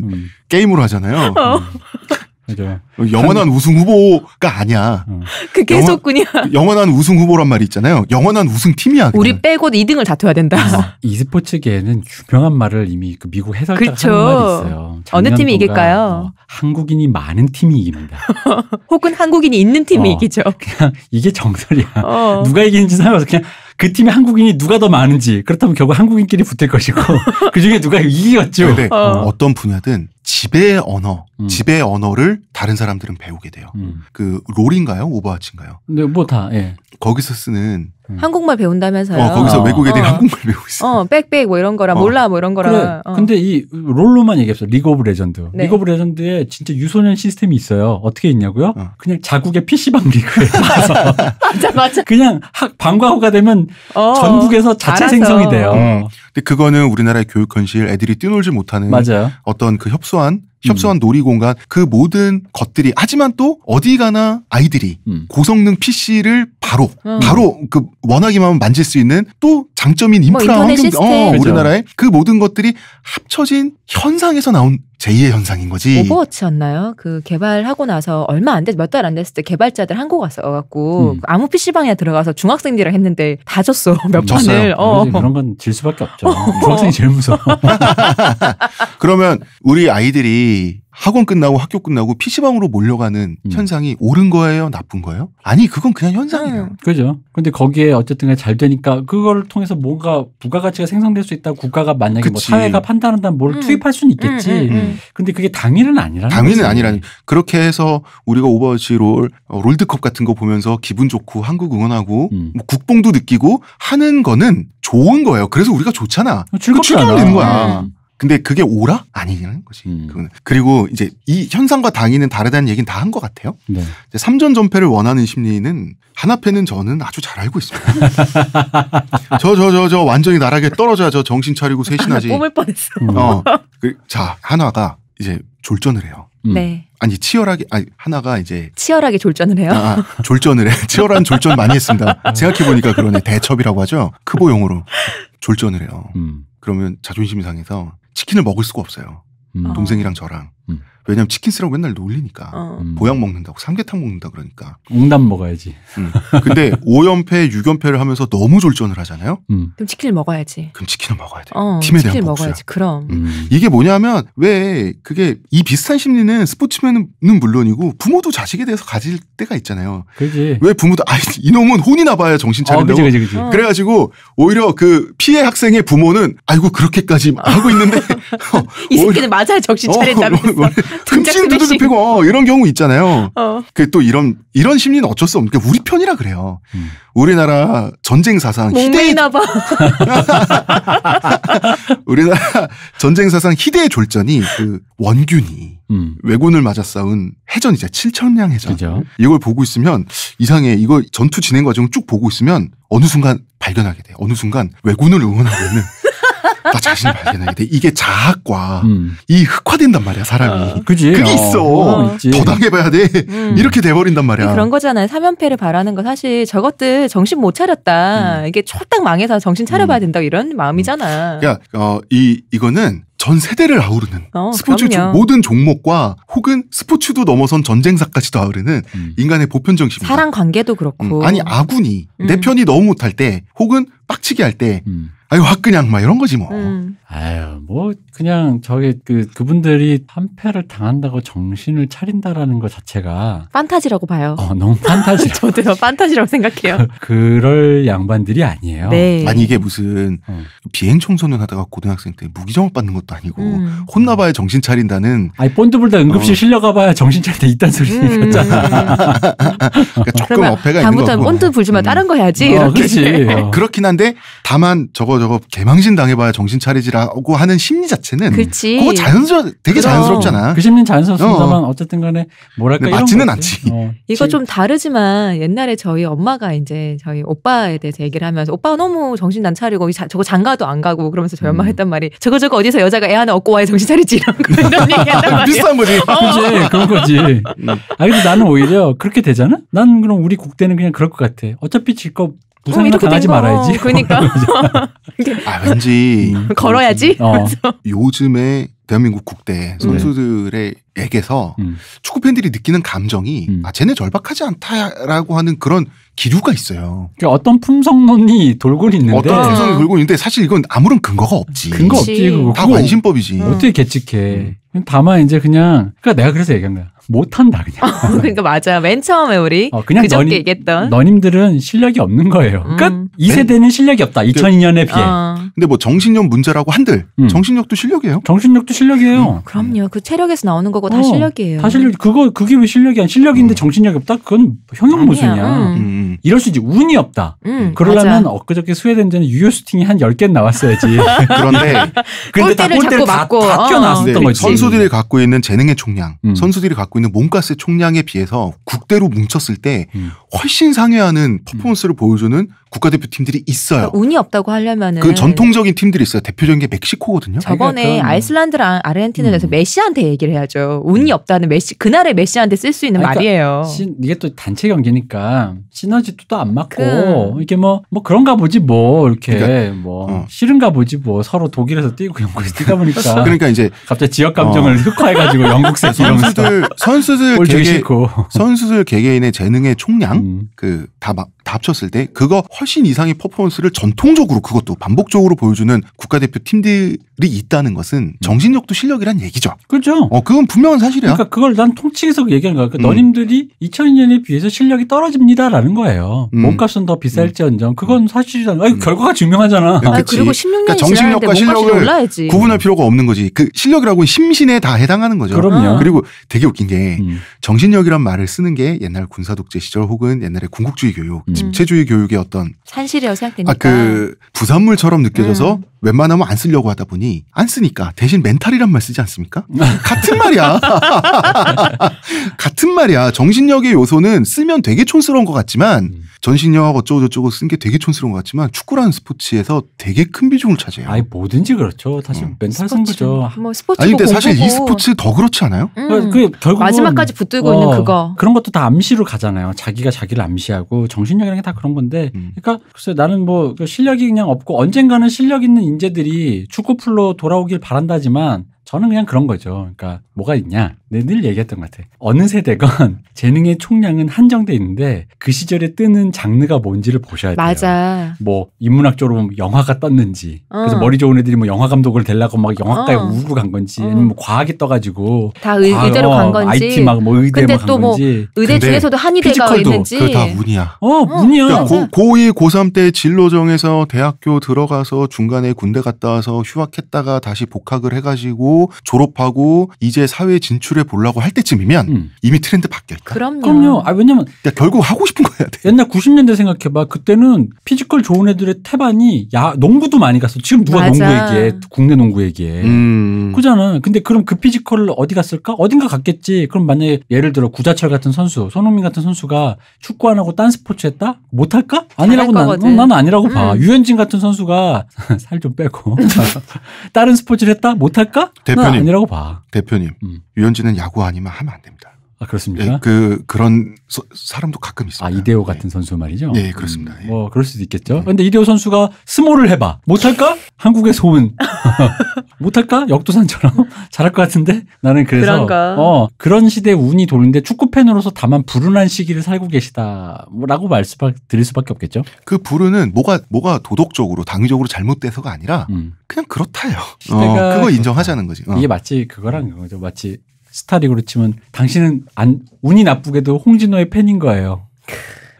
[SPEAKER 1] 그러면 게임으로 하잖아요. 어. 맞아 어, 영원한 우승 후보가 아니야. 어. 그 계속군이야. 영원, 한 우승 후보란 말이 있잖아요. 영원한 우승 팀이야.
[SPEAKER 2] 우리 빼고 2등을 다퉈야 된다.
[SPEAKER 1] 이스포츠계에는 유명한
[SPEAKER 3] 말을 이미 그 미국 해설자가 그쵸. 하는 말이 있어요. 어느 팀이 이길까요? 어, 한국인이 많은 팀이 이깁니다.
[SPEAKER 2] 혹은 한국인이 있는 팀이 어, 이기죠.
[SPEAKER 3] 그냥 이게 정설이야. 어. 누가 이기는지 상관없어. 그냥 그 팀에 한국인이 누가 더 많은지 그렇다면 결국 한국인끼리 붙을 것이고 그
[SPEAKER 1] 중에 누가 이기겠죠. 네, 네. 어. 어떤 분야든 지배의 언어, 음. 지배의 언어를 다른 사람들은 배우게 돼요. 음. 그 롤인가요? 오버워치인가요? 네, 뭐 다. 예. 거기서 쓰는 음.
[SPEAKER 2] 한국말 배운다면서요? 어,
[SPEAKER 1] 거기서 아. 어. 외국 애들이 어. 한국말 배우고
[SPEAKER 2] 있어. 어, 빽빽 뭐 이런 거라 어. 몰라 뭐 이런 거라. 그래. 어.
[SPEAKER 3] 근데 이 롤로만 얘기했어. 리그 오브 레전드. 네. 리그 오브 레전드에 진짜 유소년 시스템이
[SPEAKER 1] 있어요. 어떻게 있냐고요? 어.
[SPEAKER 3] 그냥 자국의 PC방 리그에 가서 맞아 맞아. 그냥 학
[SPEAKER 1] 방과 후가 되면
[SPEAKER 3] 어. 전국에서 자체 알아서. 생성이 돼요. 음.
[SPEAKER 1] 근데 그거는 우리나라의 교육 현실 애들이 뛰놀지 못하는 맞아요. 어떤 그 협소한 음. 협소한 음. 놀이 공간 그 모든 것들이 하지만 또 어디 가나 아이들이 음. 고성능 PC를 바로 음. 바로 그 원하기만 하면 만질 수 있는 또 장점인 뭐 인프라 뭐 환경 어, 우리나라의 그 모든 것들이 합쳐진 현상에서 나온 제2의 현상인 거지.
[SPEAKER 2] 오버워치였나요? 그 개발하고 나서 얼마 안 됐, 몇 달 안 됐을 때 개발자들 한국 왔어갖고 음. 그 아무 PC방에 들어가서 중학생들이랑 했는데 다 졌어. 몇 음, 판을. 어. 그런
[SPEAKER 1] 건 질 수밖에 없죠. 중학생이 제일 무서워. 그러면 우리 아이들이 학원 끝나고 학교 끝나고 PC방으로 몰려가는 음. 현상이 옳은 거예요? 나쁜 거예요? 아니, 그건 그냥 현상이에요. 음. 그죠. 근데
[SPEAKER 3] 거기에 어쨌든 잘 되니까 그걸 통해서 뭔가 부가가치가 생성될 수 있다 국가가 만약에 뭐 그치. 뭐 사회가
[SPEAKER 1] 판단한다면 뭘 음. 투입할 수는 있겠지. 음, 음, 음. 근데 그게 당일은 아니라는 당일은 아니라는. 그렇게 해서 우리가 오버워치 롤, 어, 롤드컵 같은 거 보면서 기분 좋고 한국 응원하고 뭐 국뽕도 느끼고 하는 거는 좋은 거예요. 그래서 우리가 좋잖아. 어, 즐겁게 되는 그 거야. 근데 그게 오라? 아니라는 거지. 음. 그거는. 그리고 이제 이 현상과 당위는 다르다는 얘기는 다 한 것 같아요. 네. 3전 전패를 원하는 심리는 한나패는 저는 아주 잘 알고 있습니다. 저, 저, 저, 저 완전히 나락에 떨어져야 저 정신 차리고 쇄신하지. 아, 뽑
[SPEAKER 2] 뻔했어. 음. 어.
[SPEAKER 1] 그, 자, 하나가 이제 졸전을 해요. 음. 네. 아니 치열하게 아니 하나가 이제
[SPEAKER 2] 치열하게 졸전을 해요. 아,
[SPEAKER 1] 아 졸전을 해. 치열한 졸전 많이 했습니다. 음. 생각해 보니까 그러네. 대첩이라고 하죠. 크보 용어로 졸전을 해요. 음. 그러면 자존심 상해서 치킨을 먹을 수가 없어요. 음. 동생이랑 저랑. 음. 왜냐면 치킨 쓰라고 맨날 놀리니까 어. 음. 보양 먹는다고 삼계탕 먹는다 그러니까 웅담 먹어야지. 음. 근데 5연패, 6연패를 하면서 너무 졸전을 하잖아요. 음.
[SPEAKER 2] 그럼 치킨을 먹어야지. 그럼 치킨을 먹어야 돼. 어, 팀에 대한 치킨을 먹어야지.
[SPEAKER 1] 그럼 음. 이게 뭐냐면 왜 그게 이 비슷한 심리는 스포츠맨은 물론이고 부모도 자식에 대해서 가질 때가 있잖아요. 그지. 왜 부모도 아 이놈은 혼이 나봐야 정신 차린다고. 어, 그지, 그지, 그지. 어. 그래가지고 오히려 그 피해 학생의 부모는 아이고 그렇게까지 어. 하고 있는데
[SPEAKER 2] 이 새끼는 어, 맞아야 정신 차린다면서. 흠칫 두들기고
[SPEAKER 1] 어, 이런 경우 있잖아요. 어. 그또 이런 이런 심리는 어쩔 수 없는 게 그러니까 우리 편이라 그래요. 음. 우리나라 전쟁 사상
[SPEAKER 2] 희대나 봐.
[SPEAKER 1] 우리나라 전쟁 사상 희대의 졸전이 그 원균이 음. 왜군을 맞아 싸운 해전이자 7천량 해전. 그죠. 이걸 보고 있으면 이상해. 이거 전투 진행 과정 을쭉 보고 있으면 어느 순간 발견하게 돼. 어느 순간 왜군을 응원하고 있는 나 자신을 발견하게 돼. 이게 자학과 음. 이 흑화된단 말이야 사람이. 어. 그지. 그게 어, 있어. 어, 더 당해봐야 돼. 음. 이렇게 돼버린단 말이야. 그런
[SPEAKER 2] 거잖아요. 사면패를 바라는 거 사실 저것들 정신 못 차렸다. 음. 이게 촐딱 망해서 정신 차려봐야 음. 된다 이런 마음이잖아. 그러
[SPEAKER 1] 음. 어, 이 이거는 전 세대를 아우르는 어, 스포츠 중 모든 종목과 혹은 스포츠도 넘어선 전쟁사까지도 아우르는 음. 인간의 보편정신입니다. 사랑 관계도 그렇고. 음. 아니 아군이 음. 내 편이 너무 못할 때 혹은 빡치게 할때 음. 아유 화 그냥 막 이런 거지 뭐. 음. 아유,
[SPEAKER 3] 뭐, 그냥 저기 그, 그분들이 한패를 당한다고 정신을 차린다라는 것 자체가.
[SPEAKER 2] 판타지라고 봐요. 어,
[SPEAKER 3] 너무 판타지.
[SPEAKER 2] 저도요, 판타지라고 생각해요.
[SPEAKER 3] 그, 그럴
[SPEAKER 1] 양반들이 아니에요. 네. 아니, 이게 무슨 음. 비행 청소년 하다가 고등학생 때 무기정업 받는 것도 아니고, 음. 혼나봐야 정신 차린다는. 아니, 본드불다 응급실 어. 실려가봐야 정신 차릴 때 있단 소리였잖아. 음. 그러니까 조금 어폐가 있는 거고. 다음부터 본드
[SPEAKER 2] 불지만 음. 다른 거 해야지. 음. 어,
[SPEAKER 1] 그렇지. 어. 그렇긴 한데, 다만 저거 저거 개망신 당해봐야 정신 차리지라 나오고 하는 심리 자체는 그치. 그거 자연스러 워 되게 그럼. 자연스럽잖아. 그 심리는 자연스럽습니다만
[SPEAKER 3] 어. 쨌든 간에 뭐랄까 맞지는 않지. 어.
[SPEAKER 2] 이거 좀 다르지만 옛날에 저희 엄마가 이제 저희 오빠에 대해서 얘기를 하면서 오빠가 너무 정신 난 차리고 자, 저거 장가도 안 가고 그러면서 저희 엄마 음. 했단 말이 저거 저거 어디서 여자가 애 하나 얻고 와야 정신 차리지 이런 거 이런
[SPEAKER 3] 얘기 한단 말이야. 비슷한 거지. 어. 그지 그런 거지. 음. 아 근데 나는 오히려 그렇게 되잖아. 난 그럼 우리 국대는 그냥 그럴 것 같아. 어차피 질거
[SPEAKER 2] 부상이 어, 당하지 말아야지. 그러니까.
[SPEAKER 1] 아 왠지 걸어야지. 음. 어. 요즘에 대한민국 국대 음. 선수들의 에게서 음. 축구 팬들이 느끼는 감정이 음. 아 쟤네 절박하지 않다라고 하는 그런 기류가 있어요. 그러니까 어떤 품성론이 돌고 있는데 어떤 품성이 돌고 있는데 사실 이건 아무런 근거가 없지. 근거 없지 그거. 다 관심법이지. 음. 어떻게
[SPEAKER 3] 계측해? 다만 이제 그냥 그러니까 내가 그래서 얘기한 거야. 못한다 그냥.
[SPEAKER 2] 어, 그러니까 맞아요. 맨 처음에 우리 어, 그냥 그저께 너님, 얘기했던
[SPEAKER 3] 너님들은 실력이 없는 거예요.
[SPEAKER 1] 음. 끝. 2세대는 실력이 없다. 2002년에 비해. 어. 근데 뭐 정신력 문제라고 한들 음. 정신력도 실력이에요. 정신력도 실력이에요. 음,
[SPEAKER 2] 그럼요. 그 체력에서 나오는 거고 다 어, 실력이에요. 다 실력.
[SPEAKER 1] 그거 그게
[SPEAKER 3] 왜 실력이야? 실력인데 음. 정신력이 없다? 그건 형용 모순이야. 음. 음, 이럴 수 있지. 운이 없다. 그러려면 맞아. 엊그저께 스웨덴전에 유효슈팅이 한 10개 나왔어야지. 그런데 골대를 다 골대를 다, 맞고. 다껴놨 네, 거지. 선수들이
[SPEAKER 1] 갖고 있는 재능의 총량. 선수들이 갖고 갖고 있는 몸가스 총량에 비해서 국대로 뭉쳤을 때 음. 훨씬 상회하는 퍼포먼스를 음. 보여주는 국가대표 팀들이 있어요. 그
[SPEAKER 2] 운이 없다고 하려면은 그 전통적인
[SPEAKER 1] 팀들이 있어요. 대표적인 게 멕시코거든요. 저번에 그러니까
[SPEAKER 2] 아이슬란드랑 아, 아르헨티나에서 음. 메시한테 얘기를 해야죠. 운이 음. 없다는 메시 그날의 메시한테 쓸 수 있는 그러니까 말이에요. 시,
[SPEAKER 3] 이게 또 단체 경기니까 시너지도 또안 맞고 그. 이게 뭐뭐 뭐 그런가 보지 뭐 이렇게 그러니까, 뭐 어. 싫은가 보지 뭐 서로 독일에서 뛰고 영국에서 뛰다 보니까 그러니까 이제 갑자기 지역 감정을 어. 흑화해가지고 영국색 그러니까 선수들 선수들 개개,
[SPEAKER 1] 선수들 개개인의 재능의 총량 음. 그다 다 합쳤을 때 그거 훨씬 이상의 퍼포먼스를 전통적으로 그것도 반복적으로 보여주는 국가대표 팀들 있다는 것은 정신력도 실력이란 얘기죠. 그렇죠. 어, 그건 분명한 사실이야. 그러니까 그걸 난 통칭해서 얘기하는
[SPEAKER 3] 거야. 그러니까 음. 너님들이 2 0 0 0년에 비해서 실력이 떨어집니다라는 거예요. 음. 몸값은 더 비쌀지언정.
[SPEAKER 1] 음. 그건 사실이잖아. 아니, 음. 결과가 증명하잖아. 아, 그리고 16년이 그러니까 정신력과 실력을 올라야지. 구분할 필요가 없는 거지. 그실력이라고 심신에 다 해당하는 거죠. 그럼요. 아. 그리고 되게 웃긴 게 음. 정신력이란 말을 쓰는 게 옛날 군사 독재 시절 혹은 옛날에 군국주의 교육, 집체주의 교육의 어떤
[SPEAKER 2] 산실이라고 생각되니까. 아, 그
[SPEAKER 1] 부산물처럼 느껴져서 웬만하면 안 쓰려고 하다 보니 안 쓰니까 대신 멘탈이란 말 쓰지 않습니까? 같은 말이야. 같은 말이야. 정신력의 요소는 쓰면 되게 촌스러운 것 같지만 음. 전신영하고 어쩌고저쩌고 쓴 게 되게 촌스러운 것 같지만 축구라는 스포츠에서 되게 큰 비중을 차지해요. 아니 뭐든지 그렇죠. 사실 음. 멘탈 성부죠뭐 스포츠 뭐 아니 근데 사실 이 스포츠 더 그렇지 않아요? 음. 그 결국 마지막까지 붙들고 어,
[SPEAKER 2] 있는 그거
[SPEAKER 3] 그런 것도 다 암시로 가잖아요. 자기가 자기를 암시하고 정신력이라는 게 다 그런 건데 음. 그러니까 글쎄 나는 뭐 그 실력이 그냥 없고 언젠가는 실력 있는 인재들이 축구풀로 돌아오길 바란다지만 저는 그냥 그런 거죠. 그러니까 뭐가 있냐? 내늘 네, 얘기했던 것 같아. 어느 세대건 재능의 총량은 한정돼 있는데 그 시절에 뜨는 장르가 뭔지를 보셔야 돼요.
[SPEAKER 2] 맞아.
[SPEAKER 3] 뭐 인문학적으로 보면 영화가 떴는지 어. 그래서 머리 좋은 애들이 뭐 영화 감독을 되려고 막 영화과에 어. 우르르 간 건지 어. 아니면 뭐 과학이 떠가지고 다 의, 과 의대로 간 건지 IT 막뭐 의대 막간 뭐 건지 의대 중에서도 한의대가 있는지 그다 문이야. 어, 어 문이야. 그러니까 고,
[SPEAKER 1] 고2 고3 때 진로 정해서 대학교 들어가서 중간에 군대 갔다 와서 휴학했다가 다시 복학을 해가지고 졸업하고 이제 사회 진출에 트렌드를 보려고 할 때쯤이면 음. 이미 트렌드 바뀌어 있다.
[SPEAKER 2] 그럼요. 그럼요.
[SPEAKER 1] 아 왜냐면 그러 그러니까 결국 하고 싶은 거야 돼. 옛날 90년대 생각해봐. 그때는
[SPEAKER 3] 피지컬 좋은 애들의 태반이 야 농구도 많이 갔어. 지금 누가 맞아. 농구 얘기해? 국내 농구 얘기해.
[SPEAKER 1] 음.
[SPEAKER 3] 그잖아. 근데 그럼 그 피지컬을 어디 갔을까? 어딘가 갔겠지. 그럼 만약에 예를 들어 구자철 같은 선수, 손흥민 같은 선수가 축구 안 하고 딴 스포츠 했다? 못 할까? 아니라고 나는 난 어, 아니라고 음. 봐. 유현진 같은 선수가 살 좀 빼고 다른 스포츠를 했다?
[SPEAKER 1] 못 할까? 대표님 아니라고 봐. 대표님 음. 유현진 정치는 야구 아니면 하면 안 됩니다. 아 그렇습니까? 예, 그 그런 서, 사람도 가끔 있습니다. 아 이대호 예. 같은 선수 말이죠. 예 그렇습니다. 음, 예. 뭐 그럴 수도
[SPEAKER 3] 있겠죠. 음. 근데 이대호 선수가 스몰을 해봐 못할까? 한국의 소문 못할까? 역도산처럼 잘할 것 같은데 나는 그래서 그런가? 어 그런 시대 운이 도는데 축구 팬으로서 다만 불운한 시기를 살고 계시다라고 말씀 드릴 수밖에 없겠죠. 그 불운은
[SPEAKER 1] 뭐가 뭐가 도덕적으로 당위적으로 잘못돼서가 아니라 음.
[SPEAKER 3] 그냥 그렇다요. 어, 그거 인정하자는 거지. 어. 이게 마치 그거랑 거죠. 마치 스타리그렇지만 당신은 안, 운이 나쁘게도 홍진호의 팬인 거예요.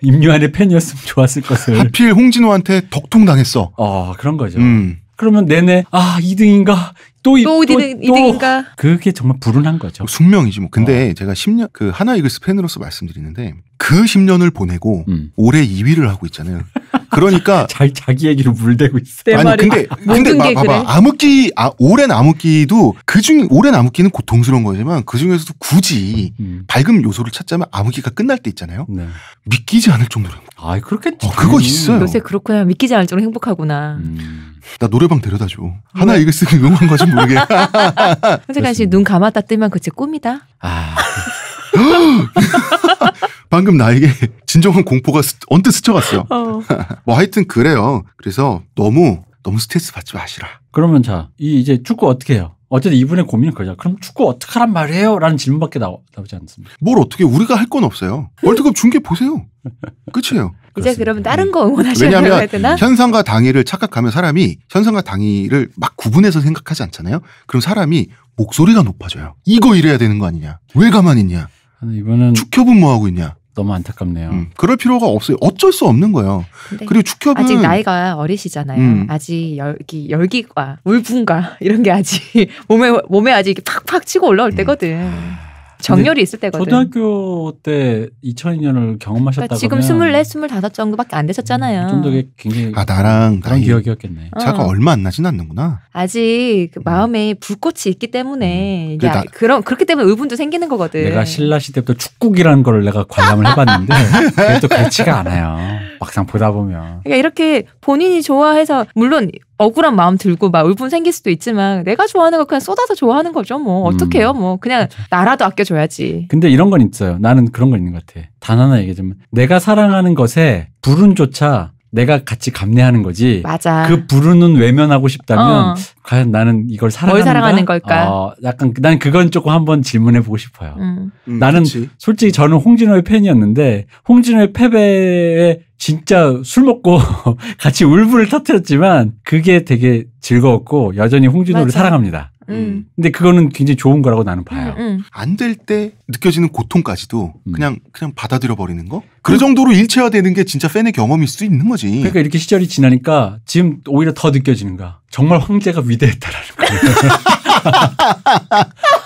[SPEAKER 3] 임유한의 팬이었으면 좋았을 것을. 하필
[SPEAKER 1] 홍진호한테 덕통당했어. 어, 그런 거죠. 음. 그러면 내내 아 2등인가 또, 또, 또 2등, 인가 그게 정말 불운한 거죠. 뭐 숙명이지 뭐. 근데 어. 제가 10년 그 하나 이글스 팬으로서 말씀드리는데 그 10년을 보내고 음. 올해 2위를 하고 있잖아요. 그러니까 잘 자기 얘기로 물대고 있어. 아니 근데 근데 마, 봐봐 그래? 암흑기 아, 오랜 암흑기도 그중 오랜 암흑기는 고통스러운 거지만 그 중에서도 굳이 음. 밝은 요소를 찾자면 암흑기가 끝날 때 있잖아요. 네. 믿기지 않을 정도로. 아 그렇겠지. 어, 그거 있어요. 요새
[SPEAKER 2] 그렇구나 믿기지 않을 정도로 행복하구나. 음.
[SPEAKER 1] 나 노래방 데려다 줘. 음. 하나 이글 쓰는 응원가좀 모르게. 현재까지
[SPEAKER 2] 눈 감았다 뜨면 그치 꿈이다.
[SPEAKER 1] 아. 방금 나에게 진정한 공포가 스, 언뜻 스쳐갔어요. 어. 뭐 하여튼 그래요. 그래서 너무 너무 스트레스 받지 마시라. 그러면 자, 이 이제 축구
[SPEAKER 3] 어떻게 해요? 어쨌든 이분의 고민은 그거죠. 그럼 축구 어떻게 하란 말이에요? 라는 질문밖에 나오, 나오지 않습니다. 뭘 어떻게
[SPEAKER 1] 우리가 할 건 없어요. 월드컵 중계 보세요. 끝이에요. 이제
[SPEAKER 2] 그러면 다른 거 응원하셔야 왜냐하면 되나?
[SPEAKER 1] 현상과 당위를 착각하면 사람이 현상과 당위를 막 구분해서 생각하지 않잖아요. 그럼 사람이 목소리가 높아져요. 이거 이래야 되는 거 아니냐? 왜 가만히 있냐? 이번은 축협은 뭐 하고 있냐? 너무 안타깝네요. 음, 그럴 필요가 없어요. 어쩔 수 없는 거예요. 그리고 축협은
[SPEAKER 2] 아직 나이가 어리시잖아요. 음. 아직 열기 열기과 울분과 이런 게 아직 몸에 몸에 아직 팍팍 치고 올라올 음. 때거든. 아. 정렬이 있을 때거든.
[SPEAKER 3] 초등학교 때 2002년을 경험하셨다 그러니까 지금 24,
[SPEAKER 2] 25 정도밖에 안 되셨잖아요. 음, 좀더
[SPEAKER 1] 굉장히 아 나랑 그런 기억이었겠네. 차가 어. 얼마 안 나진 않는구나.
[SPEAKER 2] 아직 그 음. 마음에 불꽃이 있기 때문에 음. 야, 나, 그런 그렇기 때문에 의분도 생기는 거거든. 내가
[SPEAKER 1] 신라 시대부터
[SPEAKER 3] 축국이라는 걸 내가 관람을 해봤는데 그게 또 그렇지가 않아요. 막상 보다 보면.
[SPEAKER 2] 그러니까 이렇게 본인이 좋아해서 물론 억울한 마음 들고 막 울분 생길 수도 있지만 내가 좋아하는 거 그냥 쏟아서 좋아하는 거죠. 뭐 음. 어떡해요. 음. 뭐 그냥 나라도 아껴줘야지.
[SPEAKER 3] 근데 이런 건 있어요. 나는 그런 건 있는 것 같아. 단 하나 얘기하자면 내가 사랑하는 것에 불운조차 내가 같이 감내하는 거지.
[SPEAKER 2] 맞아. 그
[SPEAKER 3] 불운은 외면하고 싶다면 어. 과연 나는 이걸 사랑하는가? 사랑하는 걸까? 어, 약간 난 그건 조금 한번 질문해 보고 싶어요. 음. 음, 나는 그치. 솔직히 저는 홍진호의 팬이었는데 홍진호의 패배에 진짜 술 먹고 같이 울분을 터뜨렸지만 그게 되게 즐거웠고 여전히 홍진호를 맞아. 사랑합니다. 음. 음.
[SPEAKER 1] 근데 그거는 굉장히 좋은 거라고 나는 봐요. 음, 음. 안될 때 느껴지는 고통까지도 음. 그냥 그냥 받아들여 버리는 거. 그 정도로 일체화되는 게 진짜 팬의 경험일 수 있는 거지. 그러니까
[SPEAKER 3] 이렇게 시절이 지나니까 지금 오히려 더 느껴지는 가 정말 황제가 위대했다라는 거.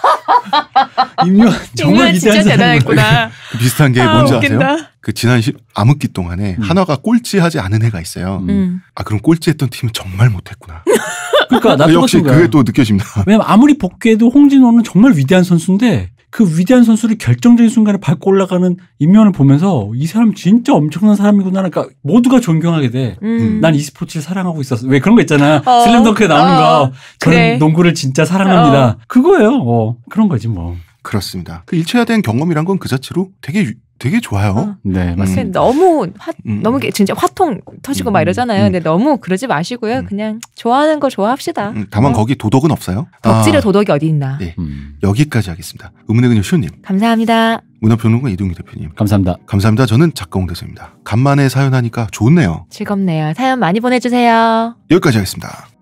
[SPEAKER 1] 임요한 정말 진짜 대단했구나. 그 비슷한 게 아, 뭔지 웃긴다. 아세요? 그 지난 시, 암흑기 동안에 음. 한화가 꼴찌하지 않은 애가 있어요. 음. 음. 아 그럼 꼴찌했던 팀은 정말 못했구나. 그러니까 나 아, 역시 그게 또 느껴집니다.
[SPEAKER 3] 왜냐면 아무리 복귀해도 홍진호는 정말 위대한 선수인데 그 위대한 선수를 결정적인 순간에 밟고 올라가는 인면을 보면서 이 사람 진짜 엄청난 사람이구나. 그러니까 모두가 존경하게 돼. 음. 음. 난 e스포츠를 사랑하고 있었어. 왜 그런 거 있잖아. 어. 슬램덩크에 나오는 어. 거. 저는 그래. 농구를 진짜 사랑합니다. 어.
[SPEAKER 1] 그거예요. 어. 그런 거지 뭐. 그렇습니다. 그 일체화된 경험이란 건 그 자체로 되게 되게 좋아요. 어. 네, 맞습니다. 음. 너무 화, 너무 진짜 화통 터지고 음.
[SPEAKER 2] 막 이러잖아요. 음. 근데 너무 그러지 마시고요. 음. 그냥 좋아하는 거 좋아합시다. 음, 다만
[SPEAKER 1] 어. 거기 도덕은 없어요. 덕질의 아.
[SPEAKER 2] 도덕이 어디 있나. 네.
[SPEAKER 1] 음. 여기까지 하겠습니다. 음문의 그녀 쇼님.
[SPEAKER 2] 감사합니다.
[SPEAKER 1] 문화평론가 이동규 대표님. 감사합니다. 감사합니다. 저는 작가 홍대수입니다. 간만에 사연하니까 좋네요.
[SPEAKER 2] 즐겁네요. 사연 많이 보내주세요.
[SPEAKER 1] 여기까지 하겠습니다.